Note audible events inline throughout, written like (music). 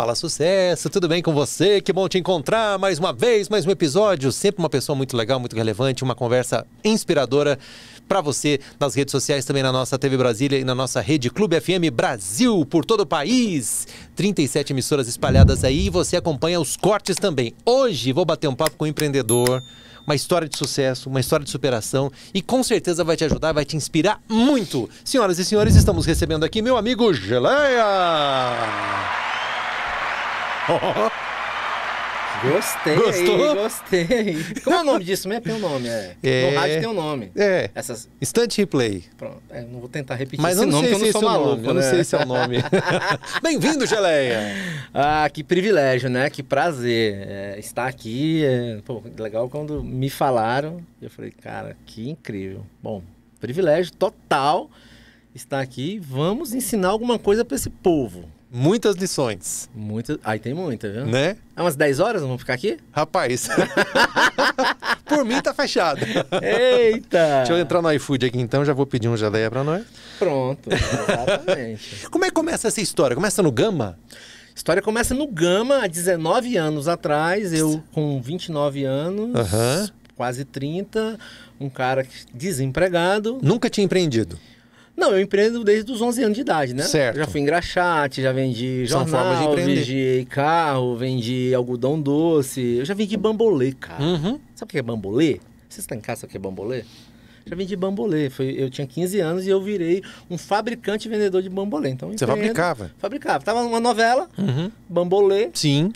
fala sucesso, tudo bem com você? Que bom te encontrar mais uma vez, mais um episódio. Sempre uma pessoa muito legal, muito relevante, uma conversa inspiradora para você nas redes sociais, também na nossa TV Brasília e na nossa rede Clube FM Brasil por todo o país. 37 emissoras espalhadas aí e você acompanha os cortes também. Hoje vou bater um papo com um empreendedor uma história de sucesso, uma história de superação e com certeza vai te ajudar, vai te inspirar muito. Senhoras e senhores, estamos recebendo aqui meu amigo Geleia. (laughs) Gostei, Gostou? gostei. Como é o nome disso mesmo? Tem um nome, é. é. No rádio tem um nome. É. Essas... Instant Replay. Pronto, é, não vou tentar repetir Mas esse não nome, sei se eu não sou é maluco. Nome, Eu não né? sei se é o nome. (laughs) Bem-vindo, Geleia! Ah, que privilégio, né? Que prazer é, estar aqui. É, pô, legal quando me falaram. Eu falei, cara, que incrível. Bom, privilégio total estar aqui. Vamos ensinar alguma coisa para esse povo. Muitas lições. Muitas. Aí tem muita, viu? Né? É umas 10 horas, vamos ficar aqui? Rapaz. (laughs) Por mim tá fechado. Eita! Deixa eu entrar no iFood aqui então, já vou pedir um geleia pra nós. Pronto, exatamente. (laughs) Como é que começa essa história? Começa no Gama? A história começa no Gama, há 19 anos atrás, eu com 29 anos, uhum. quase 30, um cara desempregado. Nunca tinha empreendido? Não, eu empreendo desde os 11 anos de idade, né? Certo. Já fui engraxate, já vendi jornal, jornal, vendi carro, vendi algodão doce. Eu já vendi bambolê, cara. Uhum. Sabe o que é bambolê? Vocês estão em casa, sabe o que é bambolê? já vendi bambolê. Foi, eu tinha 15 anos e eu virei um fabricante e vendedor de bambolê. Então, Você fabricava? Fabricava. Tava numa novela, uhum. bambolê. Sim.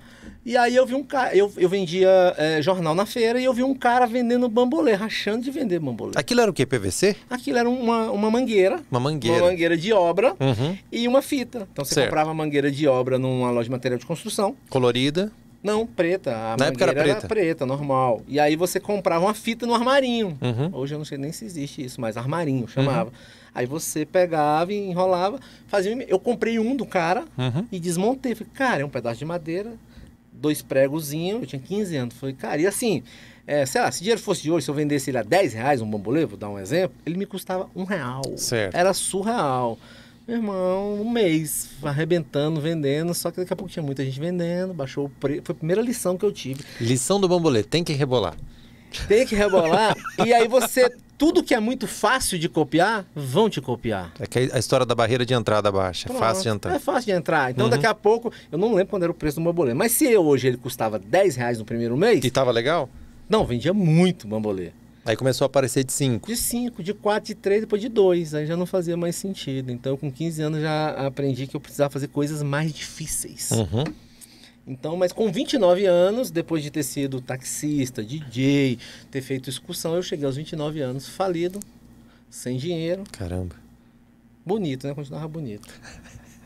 E aí eu vi um cara, eu, eu vendia é, jornal na feira e eu vi um cara vendendo bambolê, rachando de vender bambolê. Aquilo era o quê? PVC? Aquilo era uma, uma mangueira. Uma mangueira. Uma mangueira de obra uhum. e uma fita. Então você certo. comprava mangueira de obra numa loja de material de construção. Colorida. Não, preta. A Na época era preta. Era preta, normal. E aí você comprava uma fita no armarinho. Uhum. Hoje eu não sei nem se existe isso, mas armarinho uhum. chamava. Uhum. Aí você pegava e enrolava, fazia. Eu comprei um do cara uhum. e desmontei. Falei, cara, é um pedaço de madeira dois pregozinhos, eu tinha 15 anos. Falei, cara, e assim, é, sei lá, se dinheiro fosse de hoje, se eu vendesse ele a 10 reais, um bambolê, vou dar um exemplo, ele me custava um real. Certo. Era surreal. Meu irmão, um mês arrebentando, vendendo, só que daqui a pouco tinha muita gente vendendo, baixou o preço. Foi a primeira lição que eu tive. Lição do bambolê, tem que rebolar. Tem que rebolar. (laughs) e aí você tudo que é muito fácil de copiar, vão te copiar. É que a história da barreira de entrada baixa. É Pronto, é fácil de entrar. É fácil de entrar. Então, uhum. daqui a uhum. pouco, eu não lembro quando era o preço do bambolê. Mas se eu, hoje ele custava 10 reais no primeiro mês. E tava legal? Não, vendia muito bambolê. Aí começou a aparecer de 5. De 5, de 4, de 3, depois de 2. Aí já não fazia mais sentido. Então, com 15 anos, já aprendi que eu precisava fazer coisas mais difíceis. Uhum. Então, mas com 29 anos, depois de ter sido taxista, DJ, ter feito excursão, eu cheguei aos 29 anos falido, sem dinheiro. Caramba. Bonito, né? Continuava bonito.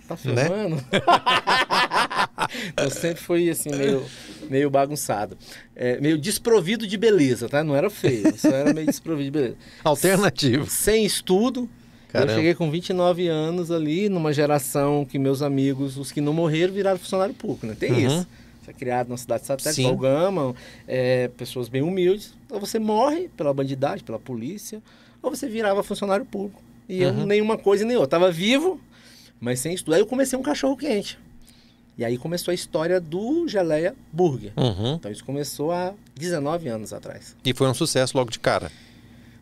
Tá filmando? (laughs) Né? (laughs) eu sempre fui assim, meio, meio bagunçado. É, meio desprovido de beleza, tá? Não era feio, só era meio desprovido de beleza. (laughs) Alternativo. Sem estudo, Caramba. Eu cheguei com 29 anos ali, numa geração que meus amigos, os que não morreram, viraram funcionário público, né? Tem uhum. isso. Você é criado numa cidade satélite, Paul Gama, é, pessoas bem humildes. Ou você morre pela bandidagem, pela polícia, ou você virava funcionário público. E uhum. eu nenhuma coisa nem outra. tava vivo, mas sem estudar. Aí eu comecei um cachorro quente. E aí começou a história do Geleia Burger. Uhum. Então isso começou há 19 anos atrás. E foi um sucesso logo de cara.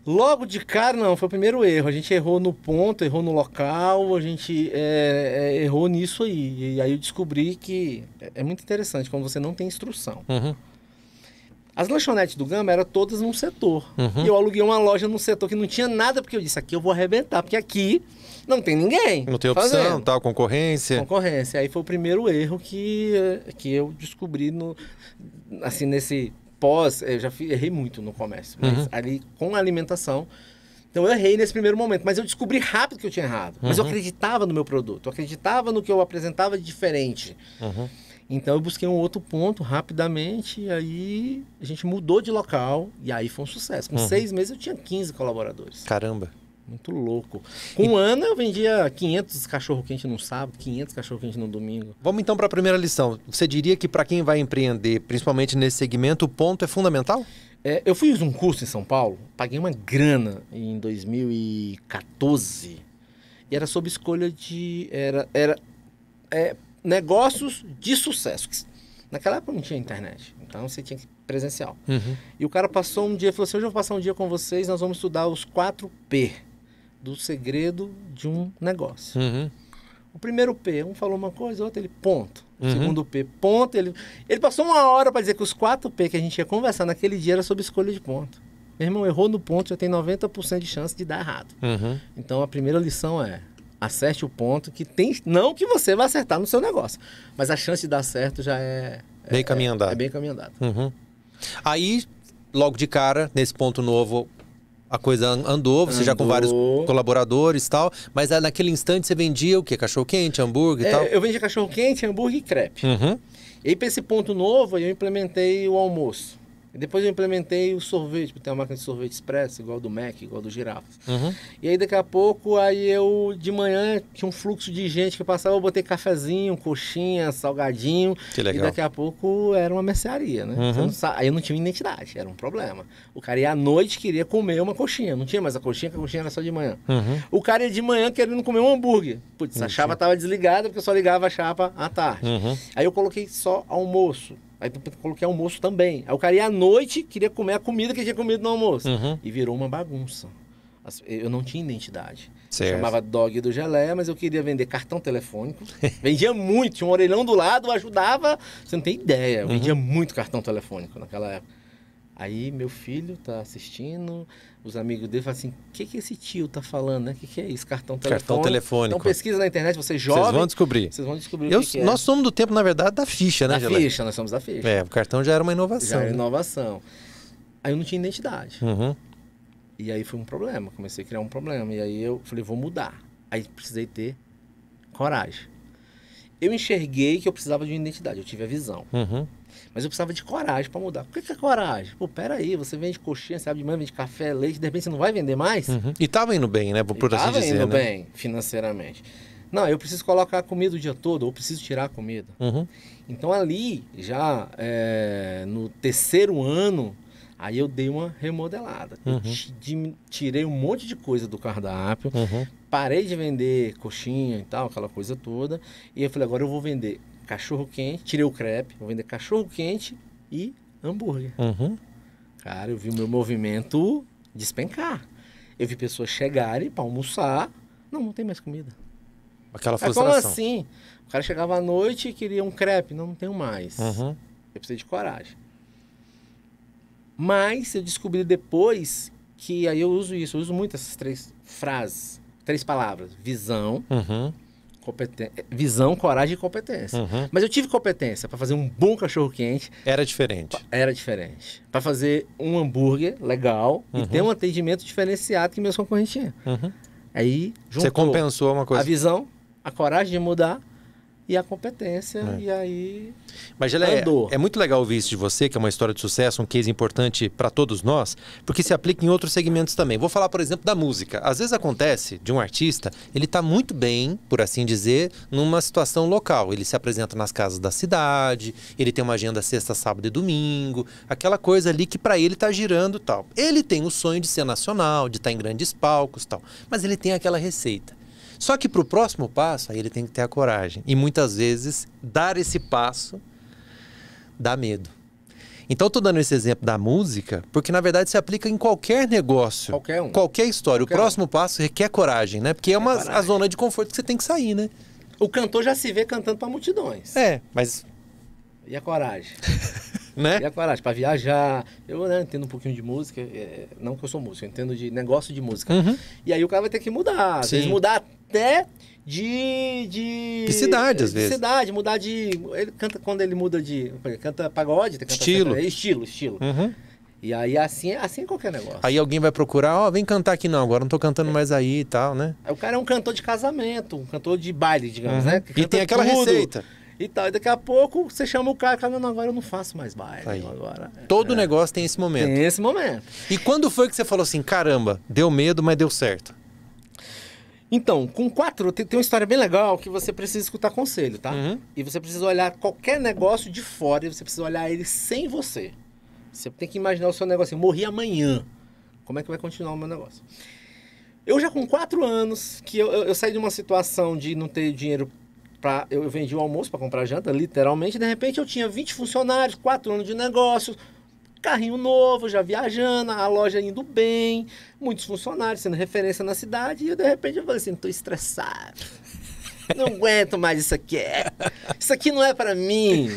Logo de cara, não, foi o primeiro erro. A gente errou no ponto, errou no local, a gente é, é, errou nisso aí. E aí eu descobri que é, é muito interessante quando você não tem instrução. Uhum. As lanchonetes do Gama eram todas num setor. Uhum. E eu aluguei uma loja num setor que não tinha nada, porque eu disse, aqui eu vou arrebentar, porque aqui não tem ninguém. Não tem opção, fazendo. tal, concorrência. Concorrência. Aí foi o primeiro erro que, que eu descobri no, assim, nesse pós, eu já errei muito no comércio, mas uhum. ali com a alimentação. Então eu errei nesse primeiro momento, mas eu descobri rápido que eu tinha errado. Mas eu uhum. acreditava no meu produto, eu acreditava no que eu apresentava de diferente. Uhum. Então eu busquei um outro ponto rapidamente, e aí a gente mudou de local, e aí foi um sucesso. Com uhum. seis meses eu tinha 15 colaboradores. Caramba! Muito louco. Com e... Ana, eu vendia 500 cachorro-quente no sábado, 500 cachorro-quente no domingo. Vamos então para a primeira lição. Você diria que para quem vai empreender, principalmente nesse segmento, o ponto é fundamental? É, eu fiz um curso em São Paulo, paguei uma grana em 2014 e era sobre escolha de. Era, era é, negócios de sucesso. Naquela época não tinha internet, então você tinha que presencial. Uhum. E o cara passou um dia e falou assim: Hoje eu vou passar um dia com vocês, nós vamos estudar os 4P do segredo de um negócio. Uhum. O primeiro P, um falou uma coisa, outro ele ponto. Uhum. Segundo P, ponto. Ele, ele passou uma hora para dizer que os quatro P que a gente ia conversar naquele dia era sobre escolha de ponto. Meu irmão errou no ponto, já tem 90% de chance de dar errado. Uhum. Então a primeira lição é: acerte o ponto que tem. Não que você vai acertar no seu negócio, mas a chance de dar certo já é. Bem é, É bem caminho Uhum. Aí, logo de cara, nesse ponto novo, a coisa andou, você andou. já com vários colaboradores e tal, mas naquele instante você vendia o quê? Cachorro quente, hambúrguer e é, tal? Eu vendia cachorro quente, hambúrguer e crepe. Uhum. E aí, para esse ponto novo, eu implementei o almoço depois eu implementei o sorvete, porque tem uma máquina de sorvete expresso, igual do Mac, igual do Girafa. Uhum. E aí daqui a pouco, aí eu, de manhã, tinha um fluxo de gente que passava, eu botei cafezinho, coxinha, salgadinho. Que legal. E daqui a pouco era uma mercearia, né? Uhum. Não aí eu não tinha identidade, era um problema. O cara ia à noite queria comer uma coxinha. Não tinha mais a coxinha, porque a coxinha era só de manhã. Uhum. O cara ia de manhã querendo comer um hambúrguer. Putz, a chapa tava desligada, porque eu só ligava a chapa à tarde. Uhum. Aí eu coloquei só almoço. Aí coloquei almoço também. Aí o cara ia à noite, queria comer a comida que tinha comido no almoço. Uhum. E virou uma bagunça. Eu não tinha identidade. chamava Dog do Geleia, mas eu queria vender cartão telefônico. (laughs) vendia muito, tinha um orelhão do lado, ajudava. Você não tem ideia. Eu vendia uhum. muito cartão telefônico naquela época. Aí meu filho tá assistindo, os amigos dele falam assim: o que, que esse tio tá falando, né? O que, que é isso? Cartão telefônico. Cartão telefônico. Então pesquisa na internet, você é jovem. Vocês vão descobrir. Vocês vão descobrir Eu, que Nós que é. somos do tempo, na verdade, da ficha, né, Da Gelé? ficha, nós somos da ficha. É, o cartão já era uma inovação. Já era né? inovação. Aí eu não tinha identidade. Uhum. E aí foi um problema, comecei a criar um problema. E aí eu falei, vou mudar. Aí precisei ter coragem eu enxerguei que eu precisava de uma identidade, eu tive a visão. Uhum. Mas eu precisava de coragem para mudar. O que é coragem? Pô, peraí, você vende coxinha, sabe de manhã, vende café, leite, de repente você não vai vender mais? Uhum. E tava indo bem, né? Por e assim dizer, indo né? bem financeiramente. Não, eu preciso colocar comida o dia todo, ou preciso tirar a comida. Uhum. Então ali, já é, no terceiro ano, aí eu dei uma remodelada. Uhum. Eu tirei um monte de coisa do cardápio, uhum parei de vender coxinha e tal, aquela coisa toda. E eu falei, agora eu vou vender cachorro quente, tirei o crepe, vou vender cachorro quente e hambúrguer. Uhum. Cara, eu vi o meu movimento despencar. Eu vi pessoas chegarem para almoçar, não, não tem mais comida. Aquela é frustração. Cara, como assim? O cara chegava à noite e queria um crepe, não, não tenho mais. Uhum. Eu precisei de coragem. Mas eu descobri depois que aí eu uso isso, eu uso muito essas três frases três palavras: visão, uhum. Eh, visão, coragem e competência. Uhum. Mas eu tive competência para fazer um bom cachorro quente. Era diferente. Era diferente. Para fazer um hambúrguer legal uhum. e ter uhum. um atendimento diferenciado que meus concorrentes tinham. Uhum. Aí juntou. Você compensou uma coisa. A visão, a coragem de mudar e a competência, é. e aí. Mas ela é, é, muito legal ouvir isso de você, que é uma história de sucesso, um case importante para todos nós, porque se aplica em outros segmentos também. Vou falar, por exemplo, da música. Às vezes acontece de um artista, ele está muito bem, por assim dizer, numa situação local. Ele se apresenta nas casas da cidade, ele tem uma agenda sexta, sábado e domingo, aquela coisa ali que para ele está girando tal. Ele tem o sonho de ser nacional, de estar tá em grandes palcos tal, mas ele tem aquela receita. Só que para o próximo passo, aí ele tem que ter a coragem. E muitas vezes, dar esse passo dá medo. Então, estou dando esse exemplo da música, porque na verdade se aplica em qualquer negócio, qualquer, um. qualquer história. Qualquer o próximo um. passo requer coragem, né? Porque é uma a zona de conforto que você tem que sair, né? O cantor já se vê cantando para multidões. É, mas. E a coragem? (laughs) né? E a coragem para viajar. Eu né, entendo um pouquinho de música, é, não que eu sou músico, eu entendo de negócio de música. Uhum. E aí o cara vai ter que mudar. Às vezes mudar até de, de. cidade, às de vezes. cidade, mudar de. Ele canta quando ele muda de. Canta pagode, canta, estilo. estilo, estilo. Uhum. E aí assim, assim é qualquer negócio. Aí alguém vai procurar, ó, oh, vem cantar aqui não, agora não tô cantando é. mais aí e tal, né? É, o cara é um cantor de casamento, um cantor de baile, digamos, uhum. né? E tem aquela tudo. receita e tal. E daqui a pouco você chama o cara e fala, não, agora eu não faço mais baile. Agora. É. Todo é. negócio tem esse momento. Tem esse momento. E quando foi que você falou assim, caramba, deu medo, mas deu certo? Então, com quatro, tem, tem, uma história bem legal que você precisa escutar conselho, tá? Uhum. E você precisa olhar qualquer negócio de fora e você precisa olhar ele sem você. Você tem que imaginar o seu negócio assim, morri amanhã. Como é que vai continuar o meu negócio? Eu já com quatro anos, que eu, eu, eu saí de uma situação de não ter dinheiro para... Eu, vendi o um almoço para comprar janta, literalmente. De repente eu tinha 20 funcionários, quatro anos de negócio carrinho novo, já viajando, a loja indo bem, muitos funcionários sendo referência na cidade, e eu, de repente eu falei assim, tô estressado. Não aguento mais isso aqui. É, isso aqui não é para mim.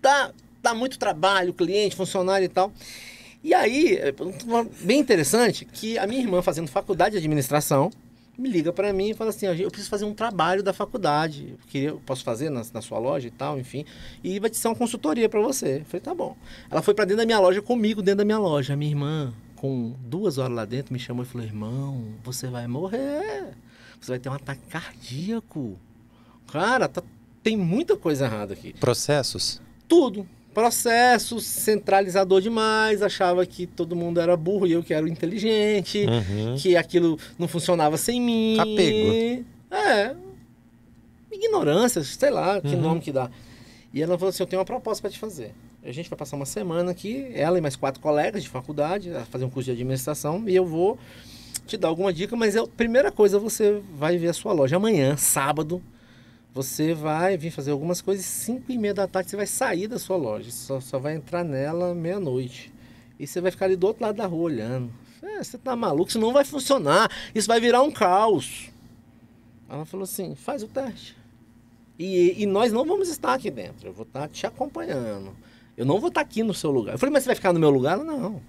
Dá, dá muito trabalho, cliente, funcionário e tal. E aí, é, bem interessante, que a minha irmã fazendo faculdade de administração, me liga para mim e fala assim, eu preciso fazer um trabalho da faculdade, que eu posso fazer na, na sua loja e tal, enfim, e vai te ser uma consultoria para você. Eu falei, tá bom. Ela foi para dentro da minha loja comigo, dentro da minha loja, a minha irmã, com duas horas lá dentro, me chamou e falou, irmão, você vai morrer, você vai ter um ataque cardíaco. Cara, tá, tem muita coisa errada aqui. Processos? Tudo processo, centralizador demais, achava que todo mundo era burro e eu que era inteligente, uhum. que aquilo não funcionava sem mim. Apego. É. Ignorância, sei lá que uhum. nome que dá. E ela falou assim: Eu tenho uma proposta para te fazer. A gente vai passar uma semana aqui, ela e mais quatro colegas de faculdade, fazer um curso de administração, e eu vou te dar alguma dica, mas a primeira coisa, você vai ver a sua loja amanhã, sábado, você vai vir fazer algumas coisas, 5 e meia da tarde você vai sair da sua loja, só, só vai entrar nela meia-noite. E você vai ficar ali do outro lado da rua olhando. É, você tá maluco, isso não vai funcionar, isso vai virar um caos. Ela falou assim: faz o teste. E, e nós não vamos estar aqui dentro, eu vou estar te acompanhando. Eu não vou estar aqui no seu lugar. Eu falei, mas você vai ficar no meu lugar? não.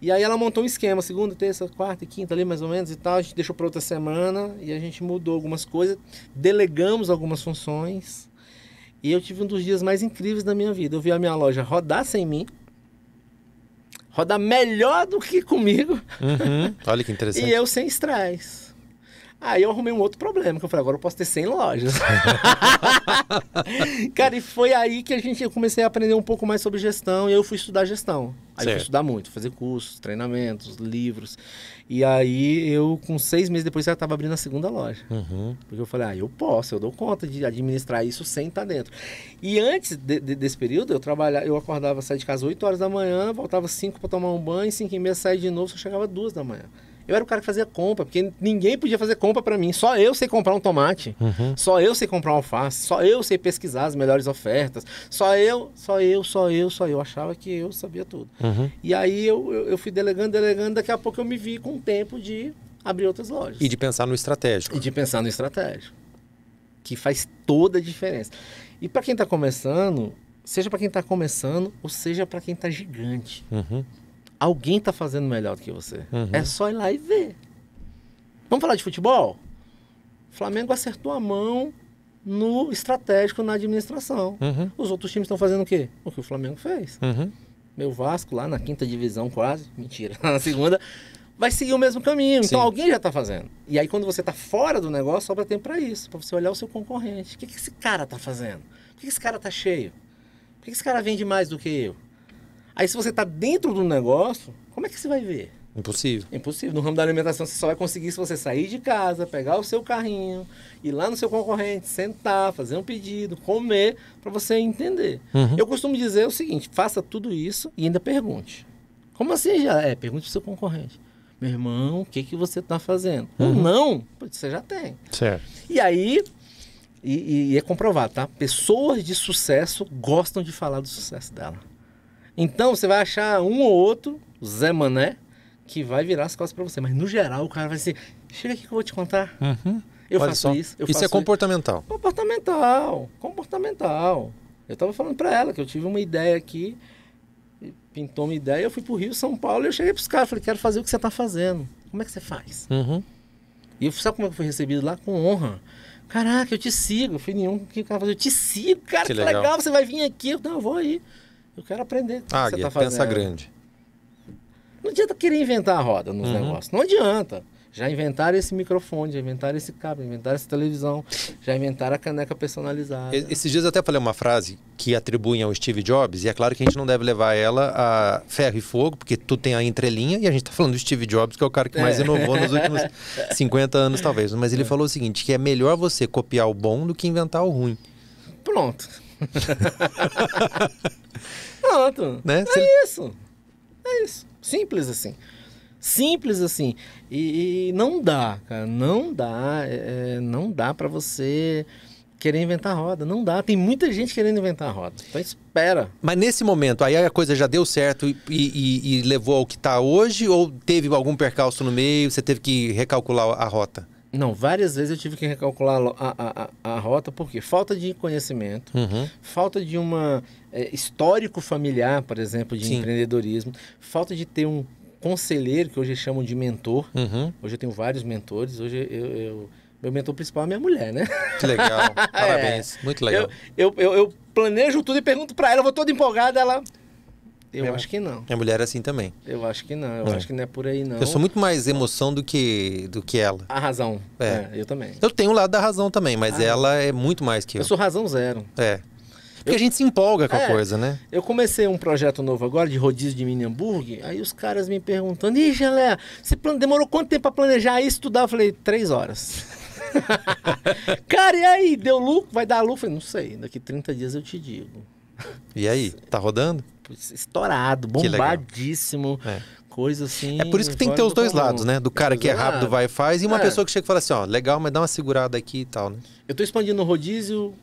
E aí ela montou um esquema, segunda, terça, quarta e quinta ali mais ou menos e tal. A gente deixou para outra semana e a gente mudou algumas coisas, delegamos algumas funções. E eu tive um dos dias mais incríveis da minha vida. Eu vi a minha loja rodar sem mim. Rodar melhor do que comigo. Uhum. (laughs) Olha que interessante. e eu sem estresse. Aí eu arrumei um outro problema, que eu falei, agora eu posso ter 100 lojas. (laughs) Cara, e foi aí que a gente, comecei a aprender um pouco mais sobre gestão e eu fui estudar gestão. Aí certo. eu fui estudar muito, fazer cursos, treinamentos, livros. E aí eu, com seis meses depois, já estava abrindo a segunda loja. Uhum. Porque eu falei, ah, eu posso, eu dou conta de administrar isso sem estar tá dentro. E antes de, de, desse período, eu trabalhava, eu acordava, saía de casa 8 horas da manhã, voltava 5 para tomar um banho, 5 e meia saía de novo, só chegava 2 da manhã. Eu era o cara que fazia compra, porque ninguém podia fazer compra para mim. Só eu sei comprar um tomate, uhum. só eu sei comprar um alface, só eu sei pesquisar as melhores ofertas, só eu, só eu, só eu, só eu. Achava que eu sabia tudo. Uhum. E aí eu, eu, eu fui delegando, delegando, daqui a pouco eu me vi com o tempo de abrir outras lojas. E de pensar no estratégico. E de pensar no estratégico. Que faz toda a diferença. E para quem está começando, seja para quem está começando ou seja para quem está gigante. Uhum. Alguém está fazendo melhor do que você. Uhum. É só ir lá e ver. Vamos falar de futebol? Flamengo acertou a mão no estratégico, na administração. Uhum. Os outros times estão fazendo o quê? O que o Flamengo fez. Uhum. Meu Vasco, lá na quinta divisão, quase, mentira, (laughs) na segunda, vai seguir o mesmo caminho. Então Sim. Então alguém já está fazendo. E aí, quando você está fora do negócio, sobra tempo para isso, para você olhar o seu concorrente. O que, que esse cara está fazendo? Por que esse cara está cheio? Por que esse cara vende mais do que eu? Aí se você está dentro do negócio, como é que você vai ver? Impossível. Impossível. No ramo da alimentação, você só vai conseguir se você sair de casa, pegar o seu carrinho, ir lá no seu concorrente, sentar, fazer um pedido, comer, para você entender. Uhum. Eu costumo dizer o seguinte: faça tudo isso e ainda pergunte. Como assim já? É, pergunte pro seu concorrente. Meu irmão, o que, que você está fazendo? Uhum. Ou não, você já tem. Certo. E aí, e, e é comprovado, tá? Pessoas de sucesso gostam de falar do sucesso dela. Então você vai achar um ou outro, Zé Mané, que vai virar as costas para você. Mas no geral o cara vai ser, chega aqui que eu vou te contar. Uhum. Eu Olha faço só. isso. isso é faço é comportamental. Isso. Comportamental, comportamental. Eu estava falando para ela que eu tive uma ideia aqui, pintou uma ideia, eu fui pro Rio, São Paulo, e eu cheguei pros caras, falei, quero fazer o que você tá fazendo. Como é que você faz? Uhum. E eu, sabe como é que foi recebido lá? Com honra. Caraca, eu te sigo. Eu fui nenhum que o cara fazer, eu te sigo, cara, que, que legal. legal. você vai vir aqui. Eu, não, eu vou aí. Eu quero aprender. Ah, que tá pensa grande. Não adianta querer inventar a roda nos uhum. negócios. Não adianta. Já inventaram esse microfone, já inventaram esse cabo, inventaram essa televisão, já inventaram a caneca personalizada. Esses dias eu até falei uma frase que atribuem ao Steve Jobs, e é claro que a gente não deve levar ela a ferro e fogo, porque tu tem a entrelinha, e a gente está falando do Steve Jobs, que é o cara que mais é. inovou nos últimos 50 (laughs) anos, talvez. Mas ele é. falou o seguinte, que é melhor você copiar o bom do que inventar o ruim. Pronto. (laughs) Pronto. Né? É Cê... isso. É isso. Simples assim. Simples assim. E, e não dá, cara. Não dá. É, é não dá para você querer inventar roda. Não dá. Tem muita gente querendo inventar roda. Então espera. Mas nesse momento, aí a coisa já deu certo e, e, e levou ao que está hoje? Ou teve algum percalço no meio? Você teve que recalcular a rota? Não, várias vezes eu tive que recalcular a, a, a, a rota, porque falta de conhecimento, uhum. falta de uma é, histórico familiar, por exemplo, de Sim. empreendedorismo, falta de ter um conselheiro, que hoje chamam de mentor. Uhum. Hoje eu tenho vários mentores, hoje eu, eu meu mentor principal é minha mulher, né? Que legal, (laughs) é. parabéns, é. muito legal. Eu, eu, eu, eu, planejo tudo e pergunto para ela, eu vou toda empolgada, ela eu minha, acho que não. Minha mulher é assim também. Eu acho que não. Eu é. acho que não é por aí, não. Eu sou muito mais emoção do que, do que ela. A razão. É. é eu também. Eu tenho o lado da razão também, mas ah, é. ela é muito mais que eu. Eu sou razão zero. É. Porque eu... a gente se empolga com é, a coisa, né? Eu comecei um projeto novo agora de rodízio de mini hambúrguer. Aí os caras me perguntando: Ih, Geleia, você demorou quanto tempo para planejar isso? Estudar? Eu falei: três horas. (laughs) Cara, e aí? Deu lucro? Vai dar lucro? Eu falei: não sei, daqui 30 dias eu te digo. E aí? Tá rodando? Tipo, estourado, bombadíssimo. É. Coisa assim. É por isso que tem que ter os dois lados, né? Do cara que é rápido, vai e faz, e uma é. pessoa que chega e fala assim: ó, legal, mas dá uma segurada aqui e tal, né? Eu tô expandindo o rodízio.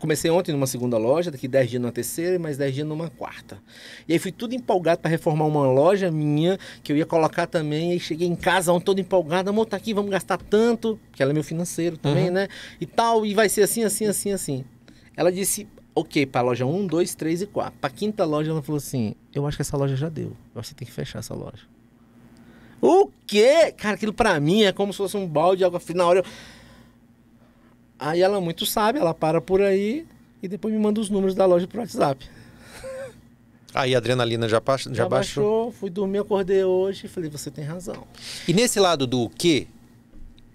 Comecei ontem numa segunda loja, daqui 10 dias numa terceira, mais 10 dias numa quarta. E aí fui tudo empolgado para reformar uma loja minha, que eu ia colocar também. E aí cheguei em casa, um todo empolgado, amor, tá aqui, vamos gastar tanto, que ela é meu financeiro também, uhum. né? E tal, e vai ser assim, assim, assim, assim. Ela disse, ok a loja 1, 2, 3 e 4. a quinta loja, ela falou assim: Eu acho que essa loja já deu. Eu acho que tem que fechar essa loja. O quê? Cara, aquilo para mim é como se fosse um balde de água fria. Na hora eu. Aí ela muito sabe, ela para por aí e depois me manda os números da loja pro WhatsApp. Aí a adrenalina já, já, já baixou? baixou? Fui dormir, acordei hoje e falei, você tem razão. E nesse lado do que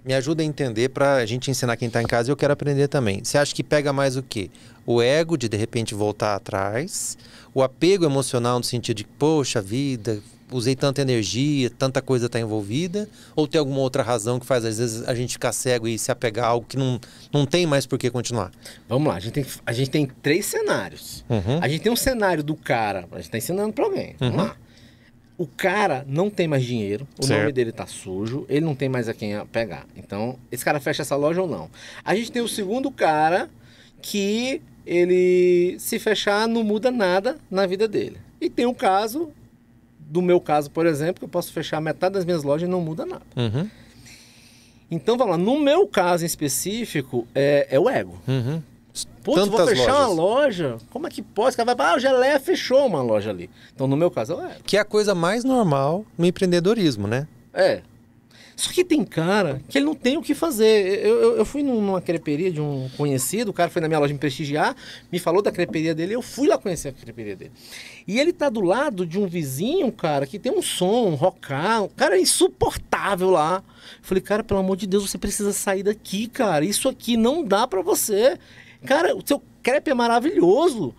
me ajuda a entender para a gente ensinar quem está em casa. Eu quero aprender também. Você acha que pega mais o quê? O ego de de repente voltar atrás, o apego emocional no sentido de poxa vida, usei tanta energia, tanta coisa está envolvida, ou tem alguma outra razão que faz às vezes a gente ficar cego e se apegar a algo que não, não tem mais por que continuar? Vamos lá, a gente tem, a gente tem três cenários. Uhum. A gente tem um cenário do cara, a gente está ensinando para alguém. Uhum. Vamos lá. O cara não tem mais dinheiro, o certo. nome dele tá sujo, ele não tem mais a quem pegar. Então, esse cara fecha essa loja ou não? A gente tem o segundo cara que ele se fechar não muda nada na vida dele. E tem o um caso, do meu caso, por exemplo, que eu posso fechar metade das minhas lojas e não muda nada. Uhum. Então, vamos lá, no meu caso em específico, é, é o ego. Uhum. Putz, tantas vou fechar lojas. uma loja. Como é que pode? O cara vai, ah, o Geleia fechou uma loja ali. Então, no meu caso, é. Que é a coisa mais normal no empreendedorismo, né? É. Só que tem cara que ele não tem o que fazer. Eu, eu, eu fui numa creperia de um conhecido, o cara foi na minha loja me prestigiar, me falou da creperia dele, eu fui lá conhecer a creperia dele. E ele tá do lado de um vizinho, cara, que tem um som, um rockar, um cara insuportável lá. Eu falei, cara, pelo amor de Deus, você precisa sair daqui, cara. Isso aqui não dá para você. Cara, o seu crepe é maravilhoso,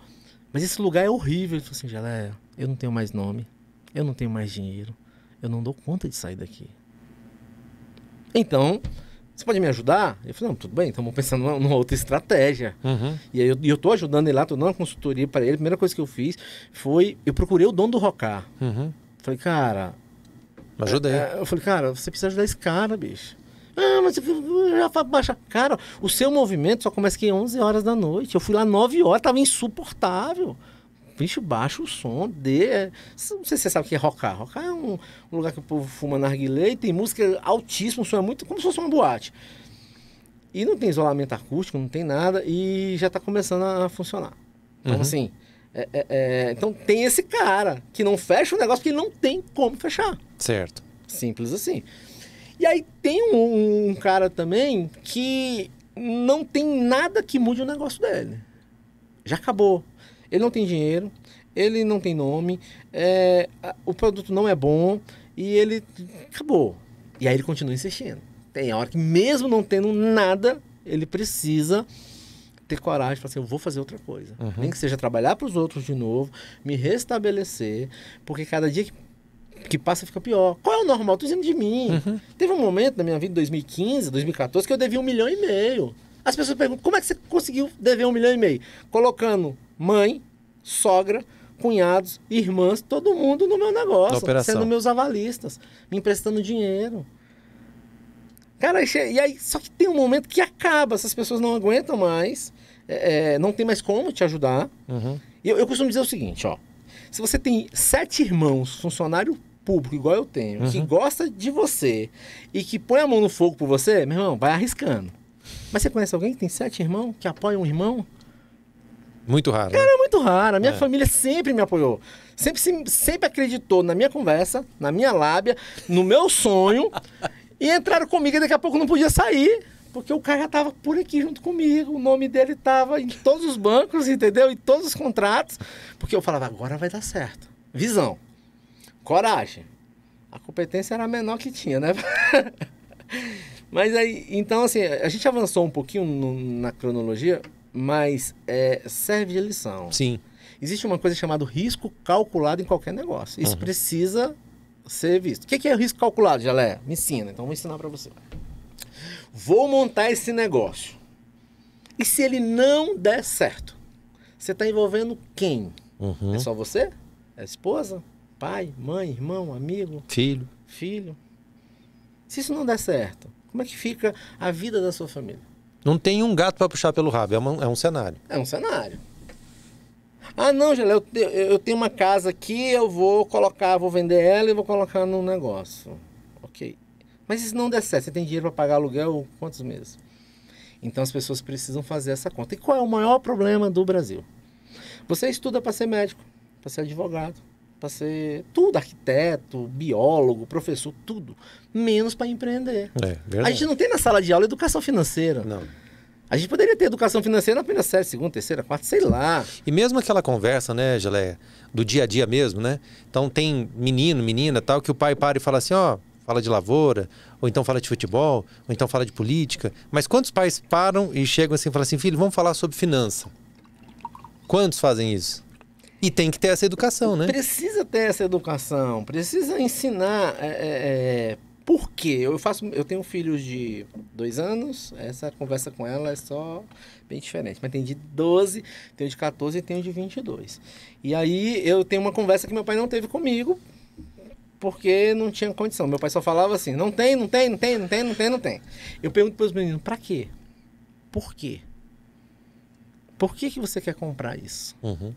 mas esse lugar é horrível. Ele falou assim, Geleia, eu não tenho mais nome, eu não tenho mais dinheiro, eu não dou conta de sair daqui. Então, você pode me ajudar? Eu falei, não, tudo bem, estamos pensando numa, numa, outra estratégia. Uhum. E aí eu, eu tô ajudando ele lá, tô dando uma consultoria para ele. A primeira coisa que eu fiz foi, eu procurei o dono do Rocar. Uhum. Falei, cara... Ajuda aí. É, eu, é, eu falei, cara, você precisa ajudar esse cara, bicho. Ah, mas já baixa. Cara, o seu movimento só começa aqui 11 horas da noite. Eu fui lá 9 horas, tava insuportável. Bicho, baixa o som, dê. É, não sei se você sabe o que é rockar. Rockar é um, um lugar que o povo fuma narguilé e tem música altíssima, o som é muito como se fosse uma boate. E não tem isolamento acústico, não tem nada, e já tá começando a funcionar. Então, uhum. assim, é, é, é, então tem esse cara que não fecha o negócio que ele não tem como fechar. Certo. Simples assim. E aí tem um, um cara também que não tem nada que mude o negócio dele. Já acabou. Ele não tem dinheiro, ele não tem nome, é, o produto não é bom e ele acabou. E aí ele continua insistindo. Tem hora que, mesmo não tendo nada, ele precisa ter coragem para assim, eu vou fazer outra coisa. Uhum. Nem que seja trabalhar para os outros de novo, me restabelecer, porque cada dia que que passa fica pior. Qual é o normal? Tô dizendo de mim. Uhum. Teve um momento na minha vida, 2015, 2014, que eu devia um milhão e meio. As pessoas perguntam, como é que você conseguiu dever um milhão e meio? Colocando mãe, sogra, cunhados, irmãs, todo mundo no meu negócio, sendo meus avalistas, me emprestando dinheiro. Cara, e aí, só que tem um momento que acaba, essas pessoas não aguentam mais, é, é não tem mais como te ajudar. Uhum. Eu, eu costumo dizer o seguinte, ó. Se você tem sete irmãos, funcionário público igual eu tenho, uhum. que gosta de você e que põe a mão no fogo por você, meu irmão, vai arriscando. Mas você conhece alguém que tem sete irmãos, que apoia um irmão? Muito raro. Cara, né? é muito raro. A minha é. família sempre me apoiou. Sempre, sempre acreditou na minha conversa, na minha lábia, no meu sonho. (laughs) e entraram comigo e daqui a pouco não podia sair. Porque o cara tava por aqui junto comigo, o nome dele tava em todos os bancos, entendeu? Em todos os contratos. Porque eu falava, agora vai dar certo. Visão coragem. A competência era a menor que tinha, né? (laughs) mas aí, então assim, a gente avançou um pouquinho no, na cronologia, mas é, serve de lição. Sim. Existe uma coisa chamada risco calculado em qualquer negócio. Isso uhum. precisa ser visto. O que é risco calculado, Jalé? Me ensina, então vou ensinar para você. Vou montar esse negócio. E se ele não der certo? Você está envolvendo quem? Uhum. É só você? É a esposa? Pai, mãe, irmão, amigo. Filho. Filho. Se isso não der certo, como é que fica a vida da sua família? Não tem um gato para puxar pelo rabo, é, uma, é um cenário. É um cenário. Ah, não, Gelé, eu, eu tenho uma casa aqui, eu vou colocar, vou vender ela e vou colocar num negócio. Ok. Mas isso não der certo, você tem dinheiro para pagar aluguel quantos meses? Então as pessoas precisam fazer essa conta. E qual é o maior problema do Brasil? Você estuda para ser médico, para ser advogado, para ser tudo, arquiteto, biólogo, professor, tudo. Menos para empreender. É, a gente não tem na sala de aula educação financeira. Não. A gente poderia ter educação financeira na primeira série, segunda, terceira, quarta, sei lá. E mesmo aquela conversa, né, Geleia, do dia a dia mesmo, né? Então tem menino, menina, tal, que o pai para e fala assim, ó, fala de lavoura, ou então fala de futebol, ou então fala de política. Mas quantos pais param e chegam assim e falam assim, filho, vamos falar sobre finança? Quantos fazem isso? E tem que ter essa educação, né? Precisa ter essa educação, precisa ensinar. É, é, é, por quê? Eu, faço, eu tenho filhos de dois anos, essa conversa com ela é só bem diferente. Mas tem de 12, tenho de 14 e tenho de 22. E aí eu tenho uma conversa que meu pai não teve comigo, porque não tinha condição. Meu pai só falava assim: não tem, não tem, não tem, não tem, não tem, não tem. Eu pergunto para os meninos: para quê? Por quê? Por que, que você quer comprar isso? Uhum.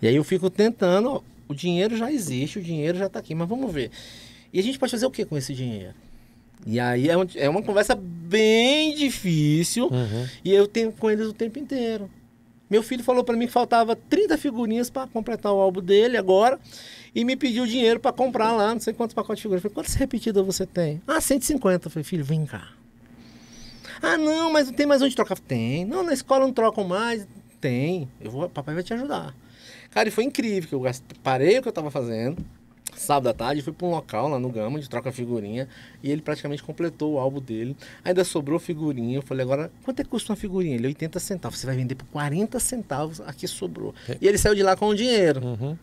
E aí eu fico tentando, ó, o dinheiro já existe, o dinheiro já está aqui, mas vamos ver. E a gente pode fazer o que com esse dinheiro? E aí é, um, é uma conversa bem difícil uhum. e eu tenho com eles o tempo inteiro. Meu filho falou para mim que faltava 30 figurinhas para completar o álbum dele agora e me pediu dinheiro para comprar lá, não sei quantos pacotes de figurinhas. Eu falei, quantas repetidas você tem? Ah, 150. Eu falei, filho, vem cá. Ah, não, mas não tem mais onde trocar. Tem. Não, na escola não trocam mais. Tem. Eu vou, papai vai te ajudar. Cara, e foi incrível, que eu parei o que eu tava fazendo, sábado à tarde, fui para um local lá no Gama de troca figurinha e ele praticamente completou o álbum dele. Ainda sobrou figurinha. Eu falei, agora, quanto é que custa uma figurinha? Ele, 80 centavos. Você vai vender por 40 centavos aqui sobrou. É. E ele saiu de lá com o dinheiro. Uhum.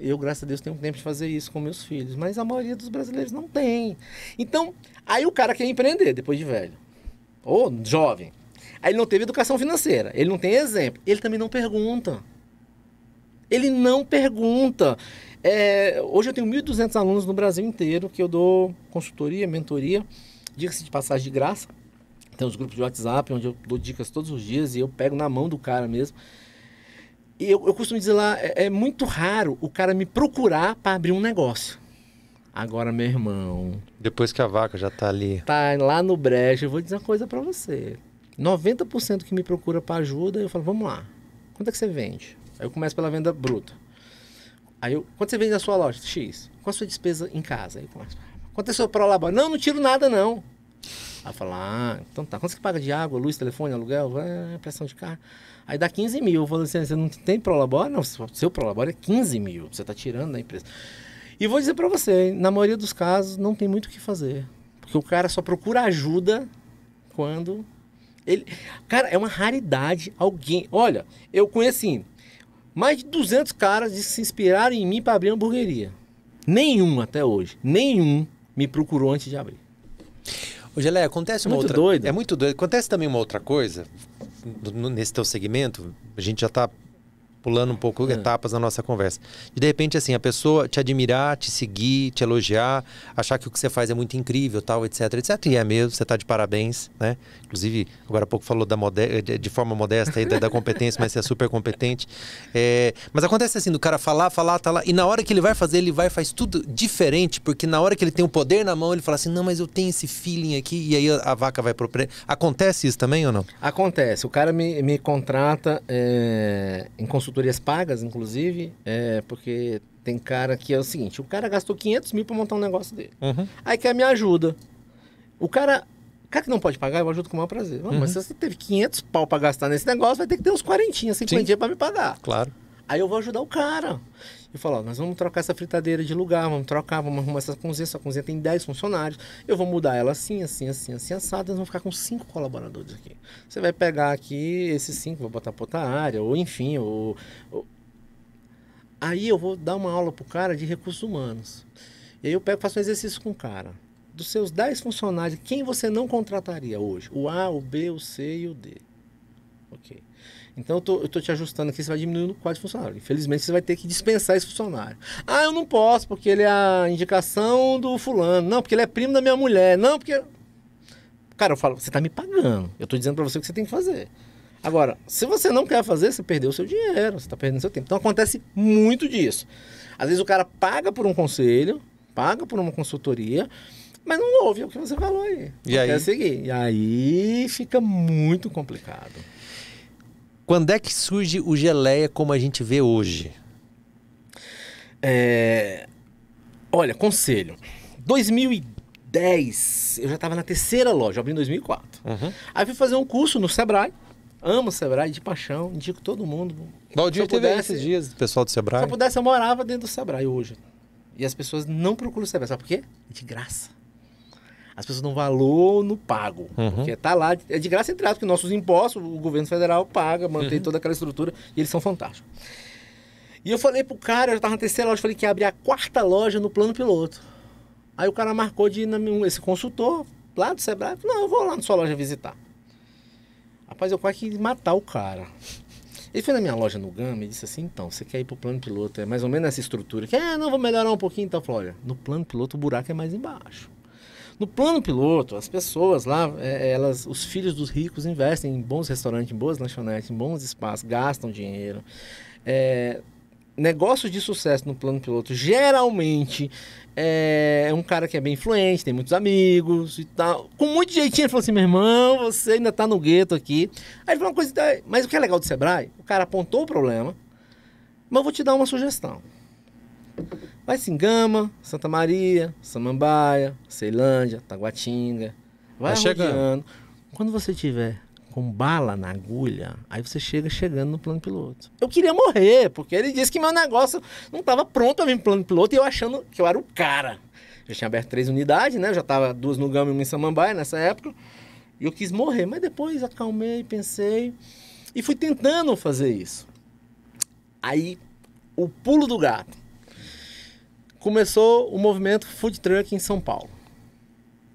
Eu, graças a Deus, tenho tempo de fazer isso com meus filhos, mas a maioria dos brasileiros não tem. Então, aí o cara quer empreender depois de velho ou jovem. Aí ele não teve educação financeira, ele não tem exemplo, ele também não pergunta. Ele não pergunta. É, hoje eu tenho 1.200 alunos no Brasil inteiro que eu dou consultoria, mentoria, diga-se de passagem de graça. Tem os grupos de WhatsApp onde eu dou dicas todos os dias e eu pego na mão do cara mesmo. E eu, eu costumo dizer lá, é, é muito raro o cara me procurar para abrir um negócio. Agora, meu irmão. Depois que a vaca já tá ali. Tá lá no brejo, eu vou dizer uma coisa para você. 90% que me procura para ajuda, eu falo, vamos lá. Quanto é que você vende? Aí eu começo pela venda bruta. Aí eu, quanto você vende na sua loja? X. Qual a sua despesa em casa? Aí eu começo, ah, quanto é seu prolabore? Não, não tiro nada não. Aí falo, ah, então tá, quanto você paga de água, luz, telefone, aluguel, ah, é, pressão de carro? Aí dá 15 mil. Eu falo assim, ah, você não tem prolabore? Não, seu prolabore é 15 mil, você tá tirando da empresa. E vou dizer para você, na maioria dos casos, não tem muito o que fazer. Porque o cara só procura ajuda quando ele... Cara, é uma raridade alguém... Olha, eu conheci assim, mais de 200 caras se inspiraram em mim para abrir uma hamburgueria. Nenhum até hoje, nenhum me procurou antes de abrir. Ô, Geleia, acontece uma muito outra... doido. É muito doido. Acontece também uma outra coisa, nesse teu segmento, a gente já está pulando um pouco é. etapas na nossa conversa. E de repente, assim, a pessoa te admirar, te seguir, te elogiar, achar que o que você faz é muito incrível, tal, etc, etc. E é mesmo, você está de parabéns, né? Inclusive, agora há pouco falou da eh, de, de forma modesta aí, da, da, competência, mas você é super competente. É, mas acontece assim, do cara falar, falar, tá lá, e na hora que ele vai fazer, ele vai faz tudo diferente, porque na hora que ele tem o poder na mão, ele fala assim, não, mas eu tenho esse feeling aqui, e aí a, a vaca vai pro pre... Acontece isso também ou não? Acontece. O cara me, me contrata é, em consultoria consultorias pagas, inclusive, é, porque tem cara que é o seguinte: o cara gastou 500 mil para montar um negócio dele. Uhum. Aí quer minha ajuda. O cara. O cara que não pode pagar, eu ajudo com o maior prazer. uhum. Mas se você teve 500 pau para gastar nesse negócio, vai ter que ter uns 40, 50 para me pagar. Claro. Aí eu vou ajudar o cara e falo ó, nós vamos trocar essa fritadeira de lugar, vamos trocar, vamos arrumar essa cozinha, essa cozinha tem 10 funcionários, eu vou mudar ela assim, assim, assim, assim, assado, nós vamos ficar com cinco colaboradores aqui. Você vai pegar aqui esses cinco, vou botar para outra área, ou enfim, ou, ou... Aí eu vou dar uma aula pro cara de recursos humanos. E aí eu pego, faço um exercício com o cara. Dos seus 10 funcionários, quem você não contrataria hoje? O A, o B, o C e o D. Ok. Então eu tô, eu tô te ajustando aqui, você vai diminuindo o quadro de funcionário. Infelizmente você vai ter que dispensar esse funcionário. Ah, eu não posso, porque ele é a indicação do fulano. Não, porque ele é primo da minha mulher. Não, porque. Cara, eu falo, você tá me pagando. Eu tô dizendo para você o que você tem que fazer. Agora, se você não quer fazer, você perdeu o seu dinheiro, você está perdendo seu tempo. Então acontece muito disso. Às vezes o cara paga por um conselho, paga por uma consultoria, mas não ouve é o que você falou aí. E aí? Seguir. E aí fica muito complicado. Quando é que surge o geleia como a gente vê hoje? É... Olha, conselho. 2010, eu já estava na terceira loja, abri em 2004. Uhum. Aí fui fazer um curso no Sebrae. Amo o Sebrae de paixão, indico todo mundo. dia teve esses dias, pessoal do Sebrae. Se eu pudesse, eu morava dentro do Sebrae hoje. E as pessoas não procuram o Sebrae. Sabe por quê? De graça as pessoas dão valor no pago. Uhum. Porque tá lá, é de graça entrar, porque nossos impostos, o governo federal paga, mantém uhum. toda aquela estrutura e eles são fantásticos. E eu falei pro cara, eu tava na terceira loja, falei que ia abrir a quarta loja no plano piloto. Aí o cara marcou de ir na, esse consultor lá do Sebrae, não, eu vou lá na sua loja visitar. Rapaz, eu quase quis matar o cara. Ele foi na minha loja no Gama e disse assim: então, você quer ir pro plano piloto? É mais ou menos essa estrutura. Que, é, não, vou melhorar um pouquinho. Então, eu falei, olha, no plano piloto o buraco é mais embaixo. No plano piloto, as pessoas lá, é, elas, os filhos dos ricos investem em bons restaurantes, em boas lanchonetes, em bons espaços, gastam dinheiro. É, negócios de sucesso no plano piloto geralmente é, é, um cara que é bem influente, tem muitos amigos e tal. Com muito jeitinho, ele falou assim: meu irmão, você ainda tá no gueto aqui. Aí ele falou uma coisa, mas o que é legal do Sebrae? O cara apontou o problema, mas eu vou te dar uma sugestão. Vai em Gama, Santa Maria, Samambaia, Ceilândia, Taguatinga. Vai tá chegando. Quando você tiver com bala na agulha, aí você chega chegando no plano piloto. Eu queria morrer, porque ele disse que meu negócio não estava pronto para vir pro plano piloto e eu achando que eu era o cara. Eu tinha aberto três unidades, né? Eu já tava duas no Gama e uma em Samambaia nessa época. E eu quis morrer, mas depois acalmei, pensei e fui tentando fazer isso. Aí o pulo do gato começou o movimento food truck em São Paulo.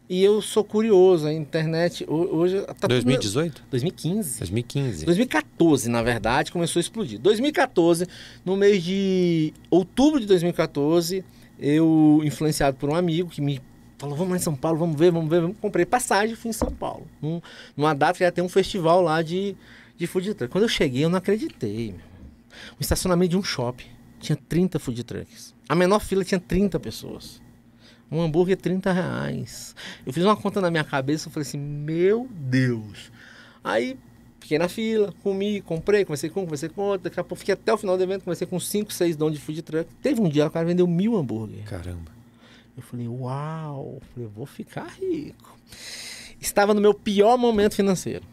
E eu sou curioso, a internet hoje tá 2018? Tudo... 2015. 2015. 2014, na verdade, começou a explodir. 2014, no mês de outubro de 2014, eu influenciado por um amigo que me falou, vamos lá em São Paulo, vamos ver, vamos ver, vamos. comprei passagem, fui em São Paulo. Num, numa data que ia ter um festival lá de de food truck. Quando eu cheguei, eu não acreditei. Meu. O estacionamento de um shopping tinha 30 food trucks. A menor fila tinha 30 pessoas. Um hambúrguer 30 reais. Eu fiz uma conta na minha cabeça, e falei assim, meu Deus. Aí fiquei na fila, comi, comprei, comecei com, comecei com outro. Daqui a pouco fiquei até o final do evento, comecei com 5, 6 dons de food truck. Teve um dia o cara vendeu mil hambúrguer. Caramba. Eu falei, uau, eu falei, vou ficar rico. Estava no meu pior momento financeiro.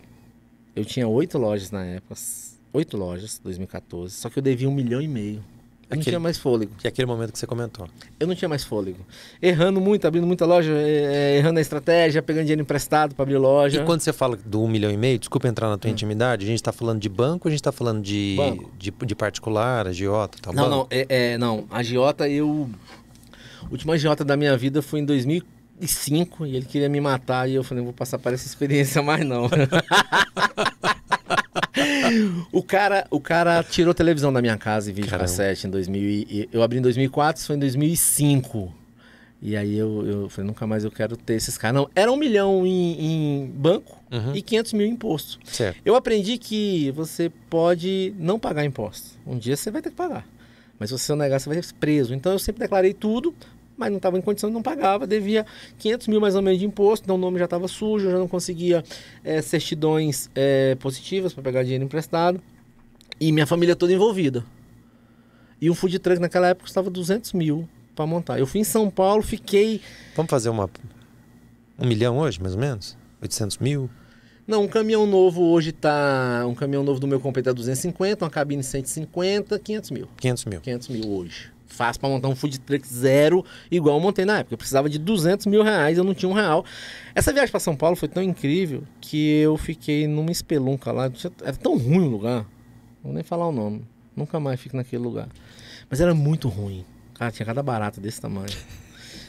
Eu tinha oito lojas na época, oito lojas, 2014, só que eu devia um milhão e meio. Eu não tinha mais fôlego. Que é aquele momento que você comentou. Eu não tinha mais fôlego. Errando muito, abrindo muita loja, é, é, errando a estratégia, pegando dinheiro emprestado para abrir loja. E quando você fala do um milhão e meio, desculpa entrar na tua hum. intimidade, a gente está falando de banco, a gente está falando de, de, de particular, agiota, tal? Tá não, banco? não, é, é, não. Agiota, eu... A última agiota da minha vida foi em 2005 e ele queria me matar e eu falei, não vou passar para essa experiência mais não. (laughs) o cara, o cara tirou televisão da minha casa e vídeo cassete em 2000 e, eu abri em 2004, isso foi em 2005. E aí eu, eu falei, nunca mais eu quero ter esses caras. Não, era um milhão em, em banco uhum. e 500 mil em imposto. Certo. Eu aprendi que você pode não pagar imposto. Um dia você vai ter que pagar. Mas se você negar, você vai ser preso. Então eu sempre declarei tudo mas não estava em condição, não pagava, devia 500 mil mais ou menos de imposto, então o nome já estava sujo, já não conseguia é, certidões é, positivas para pegar dinheiro emprestado. E minha família toda envolvida. E um food truck naquela época custava 200 mil para montar. Eu fui em São Paulo, fiquei. Vamos fazer uma. Um milhão hoje, mais ou menos? 800 mil? Não, um caminhão novo hoje tá. Um caminhão novo do meu competidor é 250, uma cabine 150, 500 mil. 500 mil. 500 mil hoje fácil para montar um food truck zero, igual eu montei na época. Eu precisava de 200 mil reais, eu não tinha um real. Essa viagem para São Paulo foi tão incrível que eu fiquei numa espelunca lá. Era tão ruim o lugar, não vou nem falar o nome. Nunca mais fico naquele lugar. Mas era muito ruim. Cara, tinha cada barata desse tamanho.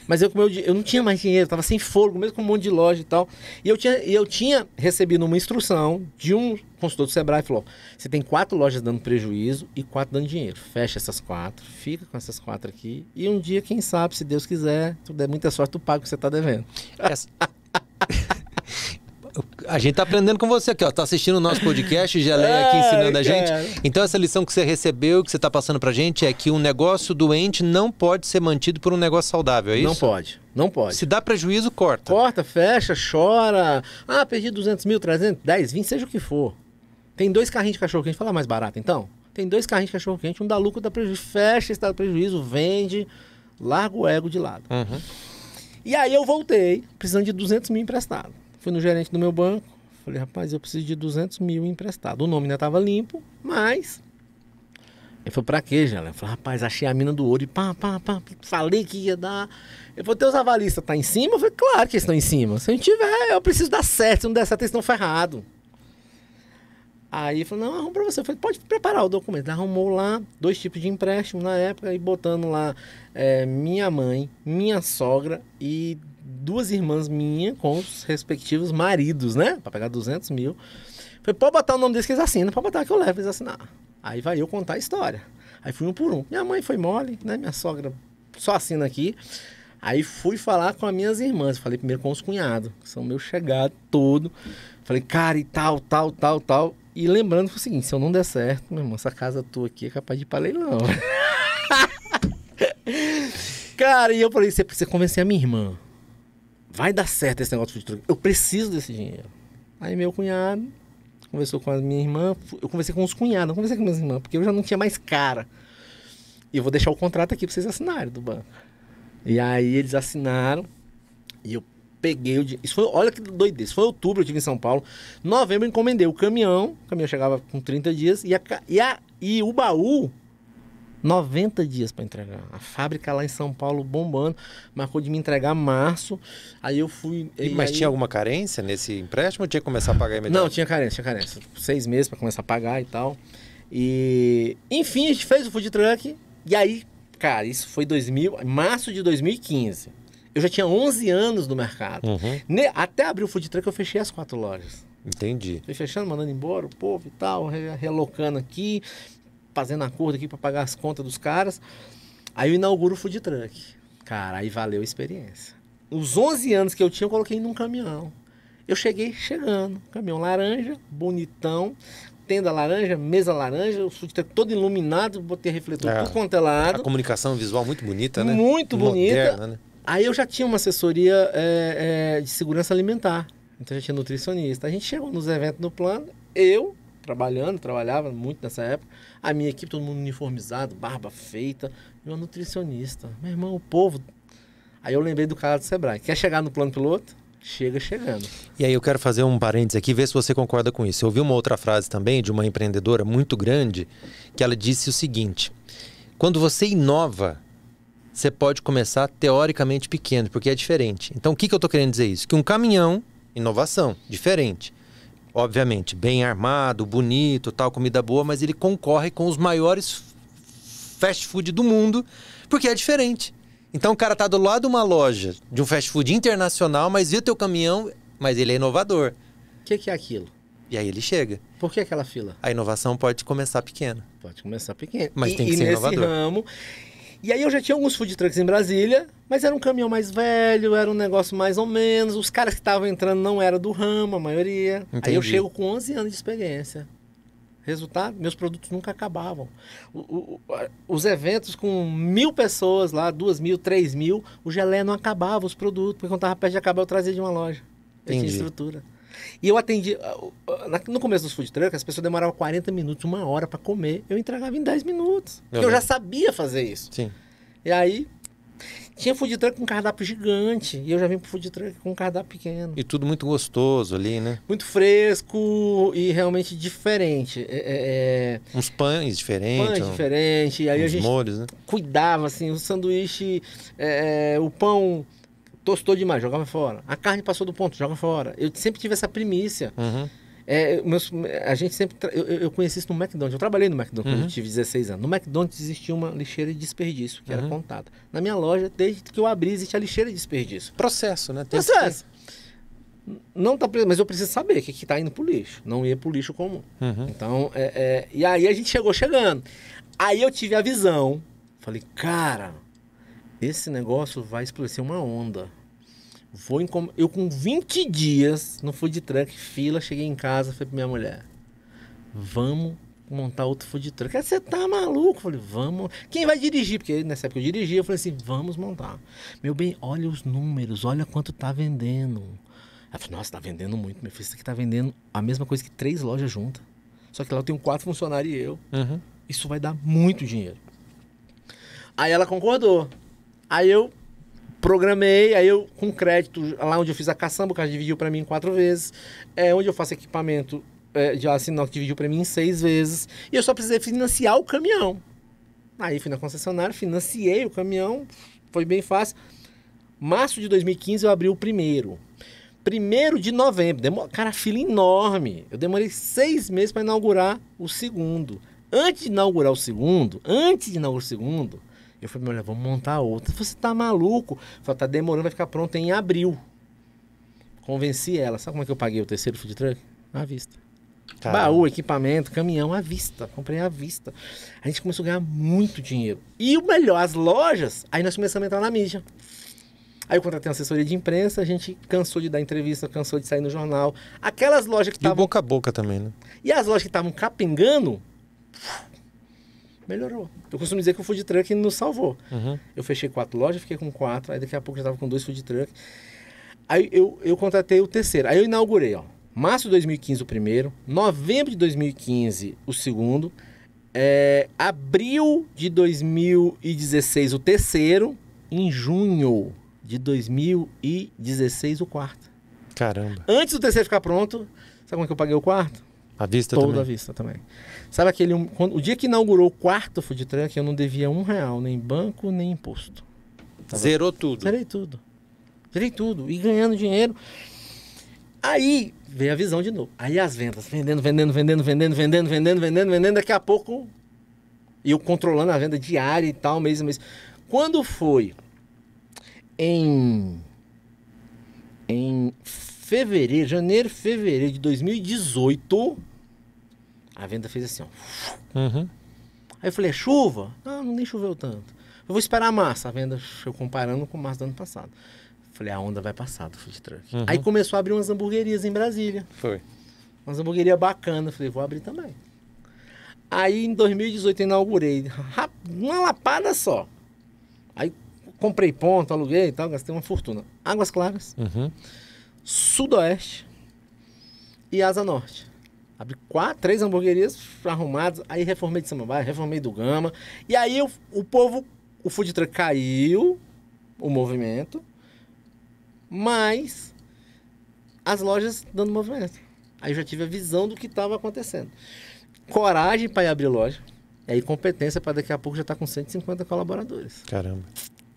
Mas eu, eu, eu não tinha mais dinheiro, tava sem fogo, mesmo com um monte de loja e tal. E eu tinha, eu tinha recebido uma instrução de um consultor do Sebrae, falou, você tem quatro lojas dando prejuízo e quatro dando dinheiro. Fecha essas quatro, fica com essas quatro aqui e um dia, quem sabe, se Deus quiser, tu der muita sorte, tu paga o que você tá devendo. Essa, a gente tá aprendendo com você aqui, ó. Tá assistindo o nosso podcast, Geleia aqui (laughs) é, ensinando a gente. Então, essa lição que você recebeu, que você tá passando pra gente, é que um negócio doente não pode ser mantido por um negócio saudável, é isso? Não pode. Não pode. Se dá prejuízo, corta. Corta, fecha, chora. Ah, perdi 200 mil, 310, 20, seja o que for. Tem dois carrinhos de cachorro quente. Fala mais barato, então. Tem dois carrinhos de cachorro quente. Um dá lucro, dá prejuízo. Fecha esse dá prejuízo, vende. Larga o ego de lado. Uhum. E aí eu voltei, precisando de 200 mil emprestado. Fui no gerente do meu banco, falei, rapaz, eu preciso de 200 mil emprestado. O nome ainda estava limpo, mas. Ele falou, pra quê, Jalen? Eu falei, rapaz, achei a mina do ouro e pá, pá, pá, falei que ia dar. Ele falou, teus avalistas tá em cima? Eu falei, claro que eles estão em cima. Se não tiver, eu preciso dar certo. Se não der certo, eles estão ferrados. Aí falou, não, arrumo pra você. Eu falei, pode preparar o documento. Ele arrumou lá dois tipos de empréstimo na época e botando lá é, minha mãe, minha sogra e duas irmãs minhas com os respectivos maridos, né? Pra pegar 200 mil. Falei, pode botar o nome deles que eles assinam, pode botar que eu levo eles assinar. Ah, aí vai eu contar a história. Aí fui um por um. Minha mãe foi mole, né? Minha sogra só assina aqui. Aí fui falar com as minhas irmãs. Falei primeiro com os cunhados, que são meu chegado todo. Falei, cara, e tal, tal, tal, tal. E lembrando foi o seguinte: se eu não der certo, meu irmão, essa casa tua aqui é capaz de ir pra leilão. (laughs) cara, e eu falei: você precisa convencer a minha irmã vai dar certo esse negócio de truque. Eu preciso desse dinheiro. Aí meu cunhado conversou com a minha irmã. Eu conversei com os cunhados, não conversei com minhas irmãs, porque eu já não tinha mais cara. E eu vou deixar o contrato aqui pra vocês assinarem do banco. E aí eles assinaram. E eu peguei o dinheiro. Isso foi, olha que doideira. Isso foi outubro, eu estive em São Paulo. Novembro eu encomendei o caminhão. O caminhão chegava com 30 dias. E, a, e, a, e o baú 90 dias para entregar. A fábrica lá em São Paulo bombando, marcou de me entregar março. Aí eu fui. E, mas aí... tinha alguma carência nesse empréstimo ou tinha que começar a pagar imediatamente? Não, tinha carência, tinha carência. Seis meses para começar a pagar e tal. E enfim, a gente fez o food truck. E aí, cara, isso foi 2000, março de 2015. Eu já tinha 11 anos no mercado. Uhum. Até abrir o food truck, eu fechei as quatro lojas. Entendi. fechando, mandando embora o povo e tal, relocando aqui fazendo acordo aqui para pagar as contas dos caras. Aí eu inauguro o food truck. Cara, aí valeu a experiência. Os 11 anos que eu tinha, eu coloquei num caminhão. Eu cheguei chegando, caminhão laranja, bonitão, tenda laranja, mesa laranja, o food truck todo iluminado, botei refletor é, por quanto é lado. A comunicação visual muito bonita, né? Muito Moderna, bonita. Né? Aí eu já tinha uma assessoria é, é, de segurança alimentar. Então já tinha nutricionista. A gente chegou nos eventos no plano, eu, trabalhando, trabalhava muito nessa época. A minha equipe, todo mundo uniformizado, barba feita, e uma nutricionista. Meu irmão, o povo. Aí eu lembrei do cara do Sebrae. Quer chegar no plano piloto? chega chegando. E aí eu quero fazer um parênteses aqui, ver se você concorda com isso. Eu ouvi uma outra frase também de uma empreendedora muito grande, que ela disse o seguinte: quando você inova, você pode começar teoricamente pequeno, porque é diferente. Então o que, que eu estou querendo dizer isso? Que um caminhão, inovação, diferente obviamente, bem armado, bonito, tal, comida boa, mas ele concorre com os maiores fast food do mundo, porque é diferente. Então o cara tá do lado de uma loja de um fast food internacional, mas vê teu caminhão, mas ele é inovador. O que, que é aquilo? E aí ele chega. Por que aquela fila? A inovação pode começar pequena. Pode começar pequena. Mas e, tem que ser inovador. Ramo, e aí eu já tinha alguns food trucks em Brasília, mas era um caminhão mais velho, era um negócio mais ou menos. Os caras que estavam entrando não eram do ramo, a maioria. Entendi. Aí eu chego com 11 anos de experiência. Resultado, meus produtos nunca acabavam. O, o, os eventos com mil pessoas lá, duas mil, três mil, o gelé não acabava os produtos, porque quando estava perto de acabar eu trazia de uma loja. Eu tinha estrutura. E eu atendi. Ah, ah, no começo dos food trucks, as pessoas demoravam 40 minutos, uma hora para comer. Eu entregava em 10 minutos. Uhum. Eu já sabia fazer isso. Sim. E aí, tinha food truck com cardápio gigante. E eu já vim pro food truck com cardápio pequeno. E tudo muito gostoso ali, né? Muito fresco e realmente diferente. É, é... é uns pães diferentes. Pães um... diferentes. Aí a gente molhos, né? cuidava, assim, o sanduíche, é, é o pão tostou demais, jogava fora. A carne passou do ponto, joga fora. Eu sempre tive essa primícia. Uhum. É, meus, a gente sempre. Eu, eu, conheci isso no McDonald's. Eu trabalhei no McDonald's uhum. quando eu uhum. tive 16 anos. No McDonald's existia uma lixeira de desperdício, que uhum. era contada. Na minha loja, desde que eu abri, existe a lixeira de desperdício. Processo, né? Tem Processo. Não tá mas eu preciso saber o que, que tá indo pro lixo. Não ia pro lixo comum. Uhum. Então, é, é, e aí a gente chegou chegando. Aí eu tive a visão. Falei, cara, esse negócio vai explodir uma onda. Vou encom... Eu com 20 dias no food truck, fila, cheguei em casa, falei pra minha mulher, vamos montar outro food truck. você tá maluco? falei, vamos. Quem vai dirigir? Porque nessa época eu dirigia, eu falei assim, vamos montar. Meu bem, olha os números, olha quanto tá vendendo. Ela falou, nossa, tá vendendo muito. Meu filho, isso aqui tá vendendo a mesma coisa que três lojas juntas. Só que lá eu tenho quatro funcionários e eu. Uhum. Isso vai dar muito dinheiro. Aí ela concordou. Aí eu programei, aí eu com crédito, lá onde eu fiz a caçamba, o cara dividiu para mim quatro vezes, é, onde eu faço equipamento é, de assinal que dividiu para mim em seis vezes, e eu só precisei financiar o caminhão. Aí fui na concessionária, financiei o caminhão, foi bem fácil. Março de 2015 eu abri o primeiro. Primeiro de novembro, demorou cara, fila enorme. Eu demorei seis meses para inaugurar o segundo. Antes de inaugurar o segundo, antes de inaugurar o segundo, eu falei, olha, vamos montar outra. Você tá maluco? Falei, tá demorando, vai ficar pronta em abril. Convenci ela. Sabe como é que eu paguei o terceiro food truck? À vista. Baú, equipamento, caminhão à vista. Comprei à vista. A gente começou a ganhar muito dinheiro. E o melhor, as lojas, aí nós começamos a entrar na mídia. Aí eu contratei uma assessoria de imprensa, a gente cansou de dar entrevista, cansou de sair no jornal. Aquelas lojas que estavam. boca a boca também, né? E as lojas que estavam capengando, melhorou. Eu costumo dizer que o food truck nos salvou. Uhum. Eu fechei quatro lojas, fiquei com quatro, aí daqui a pouco já estava com dois food truck. Aí eu, eu contratei o terceiro. Aí eu inaugurei, ó. Março de 2015 o primeiro, novembro de 2015 o segundo, é, abril de 2016 o terceiro, em junho de 2016 o quarto. Caramba. Antes do terceiro ficar pronto, sabe como é que eu paguei o quarto? A vista Toda também. a vista também. Sabe aquele. quando, o dia que inaugurou o quarto food truck, eu não devia um real, nem banco, nem imposto. Tava, tá Zerou tudo. Zerei tudo. Zerei tudo. E ganhando dinheiro. Aí veio a visão de novo. Aí as vendas. Vendendo, vendendo, vendendo, vendendo, vendendo, vendendo, vendendo, vendendo. Daqui a pouco. E eu controlando a venda diária e tal, mês a mês. Quando foi em. Em fevereiro, janeiro, fevereiro de 2018, a venda fez assim, ó. Uhum. Aí eu falei, é chuva? Não, nem choveu tanto. Eu vou esperar a massa, a venda, eu comparando com março do ano passado. falei, a onda vai passar do food truck. Uhum. Aí começou a abrir umas hamburguerias em Brasília. Foi. Umas hamburguerias bacanas. Falei, vou abrir também. Aí em 2018 eu inaugurei. Uma lapada só. Aí comprei ponto, aluguei e tal, gastei uma fortuna. Águas Claras. Uhum. Sudoeste e Asa Norte. Abri quatro, três hamburguerias arrumadas, aí reformei de Samambaia, reformei do Gama. E aí o, o povo, o food truck caiu, o movimento, mas as lojas dando movimento. Aí eu já tive a visão do que estava acontecendo. Coragem para ir abrir loja. E aí competência para daqui a pouco já estar tá com 150 colaboradores. Caramba.